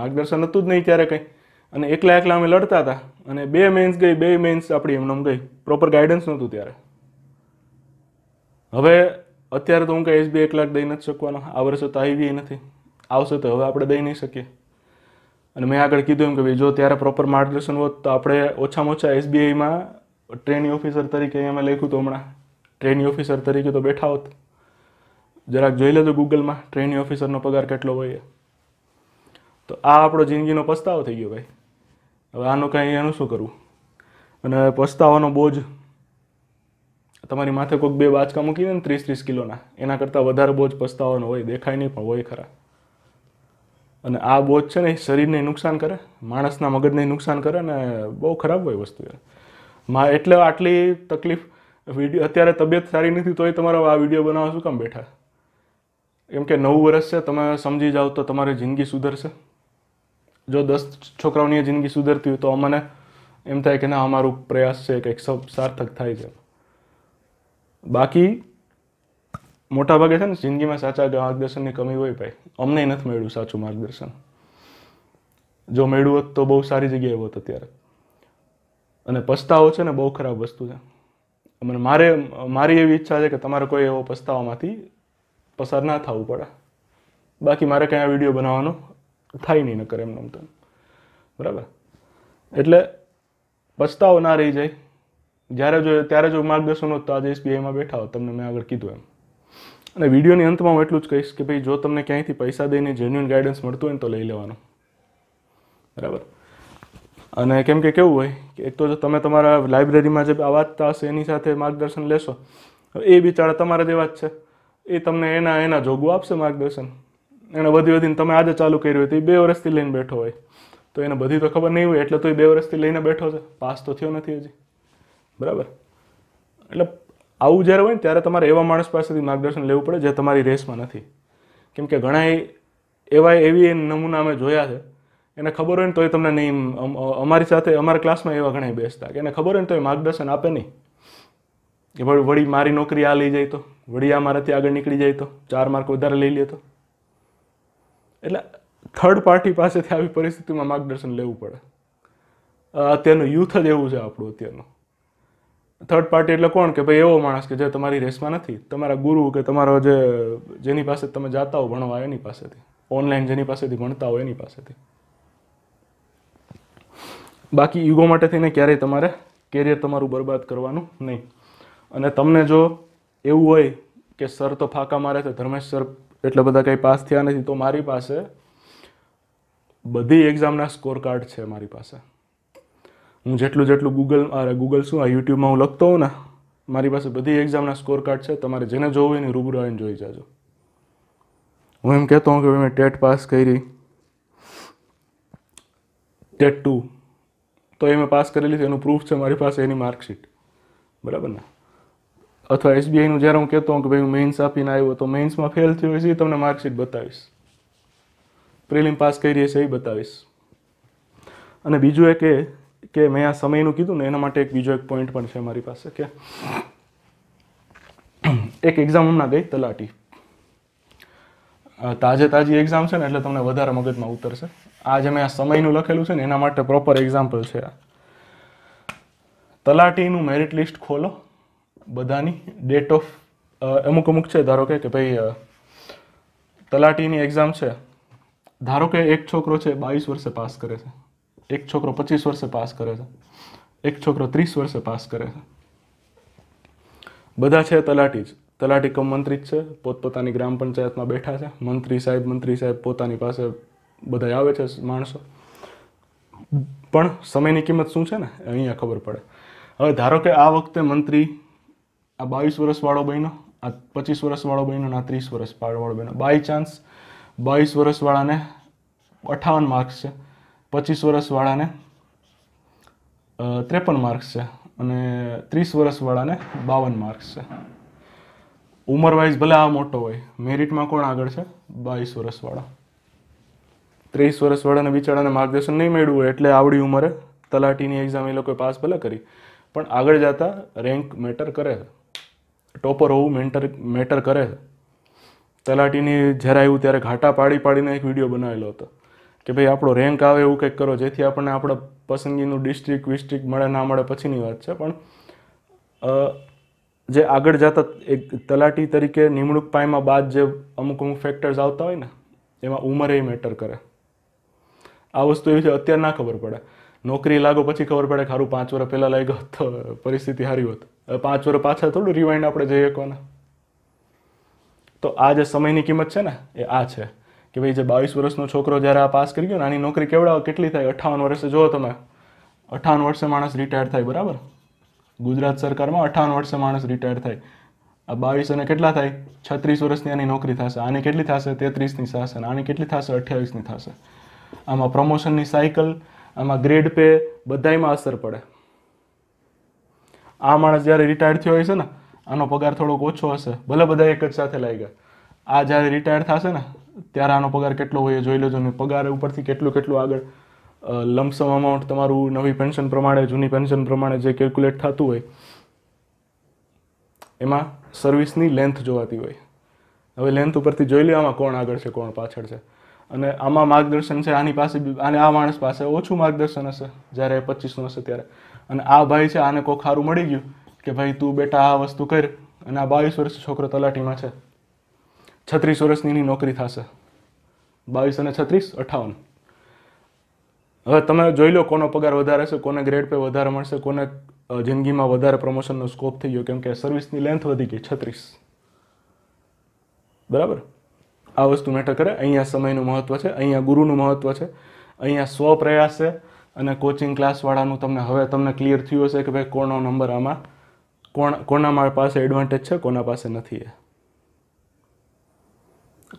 માર્ગદર્શન હતું જ નહીં ત્યારે કંઈ અને એકલા એકલા અમે લડતા હતા અને બે મેન્સ ગઈ બે મેન્સ આપણી એમને ગઈ પ્રોપર ગાઈડન્સ નહોતું ત્યારે હવે અત્યારે તો હું કાંઈ એસબી એક લાખ દઈ નથી શકવાનો આ વર્ષે તો આવી નથી આવશે તો હવે આપણે દઈ નહીં શકીએ અને મેં આગળ કીધું એમ કે ભાઈ જો ત્યારે પ્રોપર માર્ગદર્શન હોત તો આપણે ઓછામાં ઓછા એસબીઆઈમાં ટ્રેની ઓફિસર તરીકે અમે લખ્યું તો હમણાં ટ્રેની ઓફિસર તરીકે તો બેઠા હોત જરાક જોઈ લેજો ગૂગલમાં ટ્રેની ઓફિસરનો પગાર કેટલો હોય તો આ આપણો જિંદગીનો પસ્તાવો થઈ ગયો ભાઈ હવે આનું કાંઈ એનું શું કરવું અને પસ્તાવાનો બોજ તમારી માથે કોઈક બે બાચકા ને ત્રીસ ત્રીસ કિલોના એના કરતાં વધારે બોજ પસ્તાવાનો હોય દેખાય નહીં પણ હોય ખરા અને આ બોજ છે ને એ શરીરને નુકસાન કરે માણસના મગજને નુકસાન કરે અને બહુ ખરાબ હોય વસ્તુ મા એટલે આટલી તકલીફ વિડીયો અત્યારે તબિયત સારી નથી તોય તમારો આ વિડીયો બનાવવા શું કામ બેઠા કેમ કે નવું વર્ષ છે તમે સમજી જાઓ તો તમારી જિંદગી સુધરશે જો દસ છોકરાઓની જિંદગી સુધરતી હોય તો અમને એમ થાય કે ના અમારો પ્રયાસ છે કંઈક સાર્થક થાય છે બાકી મોટાભાગે છે ને જિંદગીમાં સાચા માર્ગદર્શનની કમી હોય ભાઈ અમને નથી મળ્યું સાચું માર્ગદર્શન જો મેળવું હોત તો બહુ સારી જગ્યાએ હોત અત્યારે અને પસ્તાવો છે ને બહુ ખરાબ વસ્તુ છે મને મારે મારી એવી ઈચ્છા છે કે તમારે કોઈ એવો પસ્તાવામાંથી પસાર ના થવું પડે બાકી મારે કંઈ આ વિડીયો બનાવવાનો થાય નહીં નકર એમ તો બરાબર એટલે પછતાવો ના રહી જાય જ્યારે જો ત્યારે જો માર્ગદર્શન હોત તો આજે એસબીઆઈમાં બેઠા હોત તમને મેં આગળ કીધું એમ અને વિડીયોની અંતમાં હું એટલું જ કહીશ કે ભાઈ જો તમને ક્યાંયથી પૈસા દઈને જેન્યુન ગાઈડન્સ મળતું હોય ને તો લઈ લેવાનું બરાબર અને કેમ કે કેવું હોય કે એક તો જો તમે તમારા લાઇબ્રેરીમાં જે આ વાંચતા હશે એની સાથે માર્ગદર્શન લેશો એ બિચારા તમારા જેવા જ છે એ તમને એના એના જોગવું આપશે માર્ગદર્શન એણે વધી વધીને તમે આજે ચાલુ કર્યું હતું એ બે વર્ષથી લઈને બેઠો હોય તો એને બધી તો ખબર નહીં હોય એટલે તો એ બે વર્ષથી લઈને બેઠો છે પાસ તો થયો નથી હજી બરાબર એટલે આવું જ્યારે હોય ને ત્યારે તમારે એવા માણસ પાસેથી માર્ગદર્શન લેવું પડે જે તમારી રેસમાં નથી કેમ કે ઘણા એવા એવી નમૂના અમે જોયા છે એને ખબર હોય ને તોય તમને નહીં અમારી સાથે અમારા ક્લાસમાં એવા ઘણા બેસતા કે એને ખબર હોય ને તો એ માર્ગદર્શન આપે નહીં કે ભાઈ વળી મારી નોકરી આ લઈ જાય તો વળી આ મારાથી આગળ નીકળી જાય તો ચાર માર્ક વધારે લઈ લે તો એટલે થર્ડ પાર્ટી પાસેથી આવી પરિસ્થિતિમાં માર્ગદર્શન લેવું પડે અત્યારનું યુથ જ એવું છે આપણું અત્યારનું થર્ડ પાર્ટી એટલે કોણ કે ભાઈ એવો માણસ કે જે તમારી રેસમાં નથી તમારા ગુરુ કે તમારો જે જેની પાસે તમે જાતા હો ભણવા એની પાસેથી ઓનલાઈન જેની પાસેથી ભણતા હો એની પાસેથી બાકી યુગો માટે થઈને ક્યારેય તમારે કેરિયર તમારું બરબાદ કરવાનું નહીં અને તમને જો એવું હોય કે સર તો ફાંકા મારે છે ધર્મેશ સર એટલા બધા કંઈ પાસ થયા નથી તો મારી પાસે બધી એક્ઝામના સ્કોર કાર્ડ છે મારી પાસે હું જેટલું જેટલું ગૂગલ અરે ગૂગલ શું આ યુટ્યુબમાં હું લખતો હોઉં ને મારી પાસે બધી એક્ઝામના સ્કોર કાર્ડ છે તમારે જેને જોવું એની રૂબરૂ આવીને જોઈ જાજો હું એમ કહેતો હું કે મેં ટેટ પાસ કરી ટેટ ટુ તો એ મેં પાસ કરેલી છે એનું પ્રૂફ છે મારી પાસે એની માર્કશીટ બરાબર ને અથવા એસબીઆઈનું જ્યારે હું કહેતો હોઉં કે ભાઈ હું મેઇન્સ આપીને આવ્યો તો મેન્સમાં ફેલ થયો છે એ તમને માર્કશીટ બતાવીશ પ્રિલિમ પાસ કરી છે એ બતાવીશ અને બીજું એક એ કે મેં આ સમયનું કીધું ને એના માટે એક બીજો એક પોઈન્ટ પણ છે મારી પાસે કે એક એક્ઝામ હમણાં ગઈ તલાટી તાજે તાજી એક્ઝામ છે ને એટલે તમને વધારે મગજમાં ઉતરશે આજે મેં આ સમયનું લખેલું છે ને એના માટે પ્રોપર એક્ઝામ્પલ છે આ તલાટીનું મેરિટ લિસ્ટ ખોલો બધાની ડેટ ઓફ અમુક અમુક છે ધારો કે ભાઈ તલાટીની એક્ઝામ છે ધારો કે એક છોકરો છે બાવીસ વર્ષે પાસ કરે છે એક છોકરો પચીસ વર્ષે પાસ કરે છે એક છોકરો ત્રીસ વર્ષે પાસ કરે છે બધા છે તલાટી જ તલાટી કમ મંત્રી જ છે પોતપોતાની ગ્રામ પંચાયતમાં બેઠા છે મંત્રી સાહેબ મંત્રી સાહેબ પોતાની પાસે બધા આવે છે માણસો પણ સમયની કિંમત શું છે ને અહીંયા ખબર પડે હવે ધારો કે આ વખતે મંત્રી આ બાવીસ વર્ષવાળો બન્યો આ પચીસ વર્ષવાળો બન્યો અને આ ત્રીસ વર્ષવાળો બહેનો બાય ચાન્સ બાવીસ વર્ષવાળાને અઠાવન માર્ક્સ છે પચીસ વર્ષવાળાને ત્રેપન માર્ક્સ છે અને ત્રીસ વર્ષવાળાને બાવન માર્ક્સ છે ઉંમરવાઇઝ ભલે આ મોટો હોય મેરિટમાં કોણ આગળ છે બાવીસ વર્ષવાળા ત્રીસ વર્ષવાળાને બિચારાને માર્ગદર્શન નહીં મળ્યું હોય એટલે આવડી ઉંમરે તલાટીની એક્ઝામ એ લોકોએ પાસ ભલે કરી પણ આગળ જતાં રેન્ક મેટર કરે છે ટોપર હોવું મેન્ટર મેટર કરે તલાટીની જ્યારે આવ્યું ત્યારે ઘાટા પાડી પાડીને એક વિડીયો બનાવેલો હતો કે ભાઈ આપણો રેન્ક આવે એવું કંઈક કરો જેથી આપણને આપણા પસંદગીનું ડિસ્ટ્રિક્ટ વિસ્ટ્રિક્ટ મળે ના મળે પછીની વાત છે પણ જે આગળ જતા એક તલાટી તરીકે નિમણૂક પાયમાં બાદ જે અમુક અમુક ફેક્ટર્સ આવતા હોય ને એમાં ઉંમરે મેટર કરે આ વસ્તુ એવી છે અત્યારે ના ખબર પડે નોકરી લાગો પછી ખબર પડે ખારું પાંચ વર્ષ પહેલાં લાગ્યો તો પરિસ્થિતિ સારી હોત પાંચ વર્ષ પાછા થોડું રિવાઇન્ડ આપણે જઈએ કોને તો આ જે સમયની કિંમત છે ને એ આ છે કે ભાઈ જે બાવીસ વર્ષનો છોકરો જ્યારે આ પાસ કરી ગયો ને આની નોકરી કેવડાવો કેટલી થાય અઠાવન વર્ષે જુઓ તમે અઠાવન વર્ષે માણસ રિટાયર થાય બરાબર ગુજરાત સરકારમાં અઠાવન વર્ષે માણસ રિટાયર થાય આ બાવીસ અને કેટલા થાય છત્રીસ વર્ષની આની નોકરી થશે આની કેટલી થશે તેત્રીસની થશે અને આની કેટલી થશે અઠ્યાવીસની થશે આમાં પ્રમોશનની સાયકલ આમાં ગ્રેડ પે બધાયમાં અસર પડે આ માણસ જ્યારે રિટાયર થયો હોય છે ને આનો પગાર થોડોક ઓછો હશે ભલે બધા એક જ સાથે લાગ્યા આ જ્યારે રિટાયર થશે ને ત્યારે આનો પગાર કેટલો હોય એ જોઈ લેજો ને પગાર ઉપરથી કેટલું કેટલું આગળ લમસમ અમાઉન્ટ તમારું નવી પેન્શન પ્રમાણે જૂની પેન્શન પ્રમાણે જે કેલ્ક્યુલેટ થતું હોય એમાં સર્વિસની લેન્થ જોવાતી હોય હવે લેન્થ ઉપરથી જોઈ લો આમાં કોણ આગળ છે કોણ પાછળ છે અને આમાં માર્ગદર્શન છે આની પાસે અને આ માણસ પાસે ઓછું માર્ગદર્શન હશે જ્યારે પચીસનું હશે ત્યારે અને આ ભાઈ છે આને કોઈ ખારું મળી ગયું કે ભાઈ તું બેટા આ વસ્તુ કર અને આ બાવીસ વર્ષ છોકરો તલાટીમાં છે છત્રીસ વર્ષની એની નોકરી થશે બાવીસ અને છત્રીસ અઠાવન હવે તમે જોઈ લો કોનો પગાર વધારે છે કોને ગ્રેડ પે વધારે મળશે કોને જિંદગીમાં વધારે પ્રમોશનનો સ્કોપ થઈ ગયો કેમ કે સર્વિસની લેન્થ વધી ગઈ છત્રીસ બરાબર આ વસ્તુ મેટર કરે અહીંયા સમયનું મહત્ત્વ છે અહીંયા ગુરુનું મહત્ત્વ છે અહીંયા સ્વ પ્રયાસ છે અને કોચિંગ ક્લાસવાળાનું તમને હવે તમને ક્લિયર થયું હશે કે ભાઈ કોનો નંબર આમાં કોણ કોના મારા પાસે એડવાન્ટેજ છે કોના પાસે નથી એ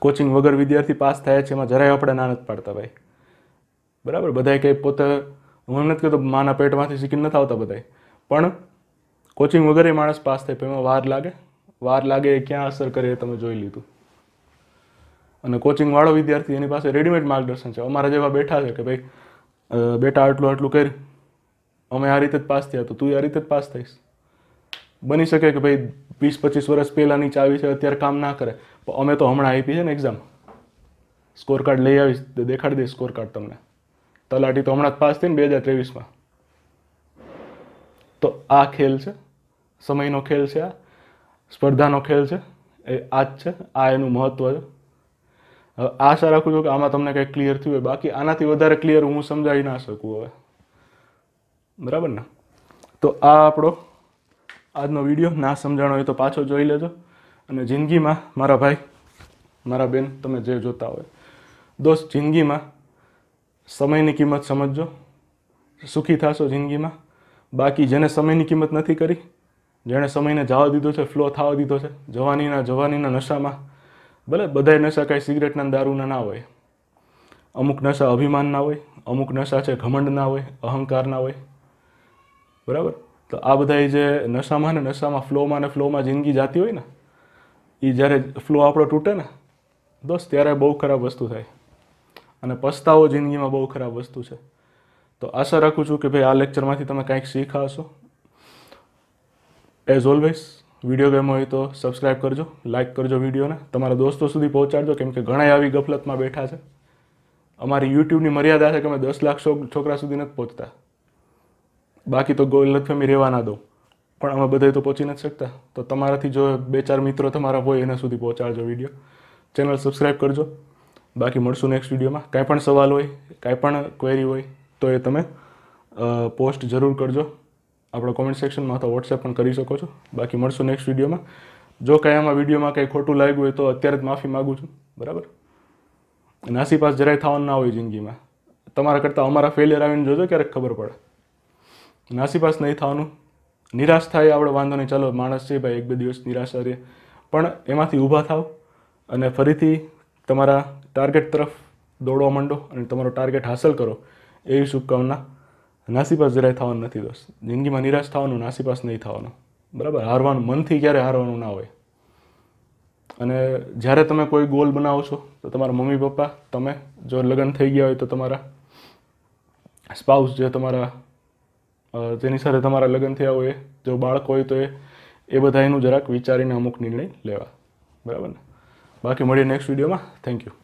કોચિંગ વગર વિદ્યાર્થી પાસ થાય છે એમાં જરાય આપણે ના નથી પાડતા ભાઈ બરાબર બધાએ કંઈ પોતે હું એમ નથી કહેતો માના પેટમાંથી શીખીને નથી આવતા બધાએ પણ કોચિંગ વગર એ માણસ પાસ થાય પણ એમાં વાર લાગે વાર લાગે એ ક્યાં અસર કરે એ તમે જોઈ લીધું અને કોચિંગવાળો વિદ્યાર્થી એની પાસે રેડીમેડ માર્ગદર્શન છે અમારા જેવા બેઠા છે કે ભાઈ બેટા આટલું આટલું કરી અમે આ રીતે જ પાસ થયા તો તું આ રીતે જ પાસ થઈશ બની શકે કે ભાઈ વીસ પચીસ વર્ષ પહેલાંની ચાવી છે અત્યારે કામ ના કરે પણ અમે તો હમણાં આપી છે ને એક્ઝામ સ્કોર કાર્ડ લઈ આવીશ દેખાડી દઈશ સ્કોર કાર્ડ તમને તલાટી તો હમણાં જ પાસ થઈને બે હજાર ત્રેવીસમાં તો આ ખેલ છે સમયનો ખેલ છે આ સ્પર્ધાનો ખેલ છે એ આ જ છે આ એનું મહત્ત્વ છે આશા રાખું છું કે આમાં તમને કંઈક ક્લિયર થયું હોય બાકી આનાથી વધારે ક્લિયર હું સમજાવી ના શકું હવે બરાબર ને તો આ આપણો આજનો વિડીયો ના સમજાણો હોય તો પાછો જોઈ લેજો અને જિંદગીમાં મારા ભાઈ મારા બેન તમે જે જોતા હોય દોસ્ત જિંદગીમાં સમયની કિંમત સમજજો સુખી થશો જિંદગીમાં બાકી જેને સમયની કિંમત નથી કરી જેણે સમયને જવા દીધો છે ફ્લો થવા દીધો છે જવાનીના જવાનીના નશામાં ભલે બધા નશા કાંઈ સિગરેટના દારૂના ના હોય અમુક નશા અભિમાનના હોય અમુક નશા છે ઘમંડના હોય અહંકારના હોય બરાબર તો આ બધા જે નશામાં ને નશામાં ફ્લોમાં ને ફ્લોમાં જિંદગી જાતી હોય ને એ જ્યારે ફ્લો આપણો તૂટે ને દોસ્ત ત્યારે બહુ ખરાબ વસ્તુ થાય અને પસ્તાવો જિંદગીમાં બહુ ખરાબ વસ્તુ છે તો આશા રાખું છું કે ભાઈ આ લેક્ચરમાંથી તમે કંઈક શીખાશો એઝ ઓલવેઝ વિડીયો ગેમ હોય તો સબસ્ક્રાઈબ કરજો લાઇક કરજો વિડીયોને તમારા દોસ્તો સુધી પહોંચાડજો કેમ કે ઘણા આવી ગફલતમાં બેઠા છે અમારી યુટ્યુબની મર્યાદા છે કે અમે દસ લાખ છોકરા સુધી નથી પહોંચતા બાકી તો ગોલત ફેમી રહેવા ના દઉં પણ અમે બધા તો પહોંચી નથી શકતા તો તમારાથી જો બે ચાર મિત્રો તમારા હોય એના સુધી પહોંચાડજો વિડીયો ચેનલ સબસ્ક્રાઈબ કરજો બાકી મળશું નેક્સ્ટ વિડીયોમાં કાંઈ પણ સવાલ હોય કાંઈ પણ ક્વેરી હોય તો એ તમે પોસ્ટ જરૂર કરજો આપણો કોમેન્ટ સેક્શનમાં અથવા વોટ્સએપ પણ કરી શકો છો બાકી મળશું નેક્સ્ટ વિડીયોમાં જો કાંઈ આમાં વિડીયોમાં કંઈ ખોટું લાગ્યું હોય તો અત્યારે જ માફી માગું છું બરાબર નાસીપાસ જરાય થવાનું ના હોય જિંદગીમાં તમારા કરતાં અમારા ફેલિયર આવીને જોજો ક્યારેક ખબર પડે નાસીપાસ નહીં થવાનું નિરાશ થાય આપણે વાંધો નહીં ચાલો માણસ છે ભાઈ એક બે દિવસ નિરાશ કરીએ પણ એમાંથી ઊભા થાવ અને ફરીથી તમારા ટાર્ગેટ તરફ દોડવા માંડો અને તમારો ટાર્ગેટ હાંસલ કરો એવી શુભકામના નાસીપાસ જરાય થવાનું નથી દોસ્ત જિંદગીમાં નિરાશ થવાનું નાસીપાસ નહીં થવાનું બરાબર હારવાનું મનથી ક્યારે હારવાનું ના હોય અને જ્યારે તમે કોઈ ગોલ બનાવો છો તો તમારા મમ્મી પપ્પા તમે જો લગ્ન થઈ ગયા હોય તો તમારા સ્પાઉસ જે તમારા જેની સાથે તમારા લગ્ન થયા હોય જો બાળક હોય તો એ એ બધા એનું જરાક વિચારીને અમુક નિર્ણય લેવા બરાબર ને બાકી મળીએ નેક્સ્ટ વિડીયોમાં થેન્ક યુ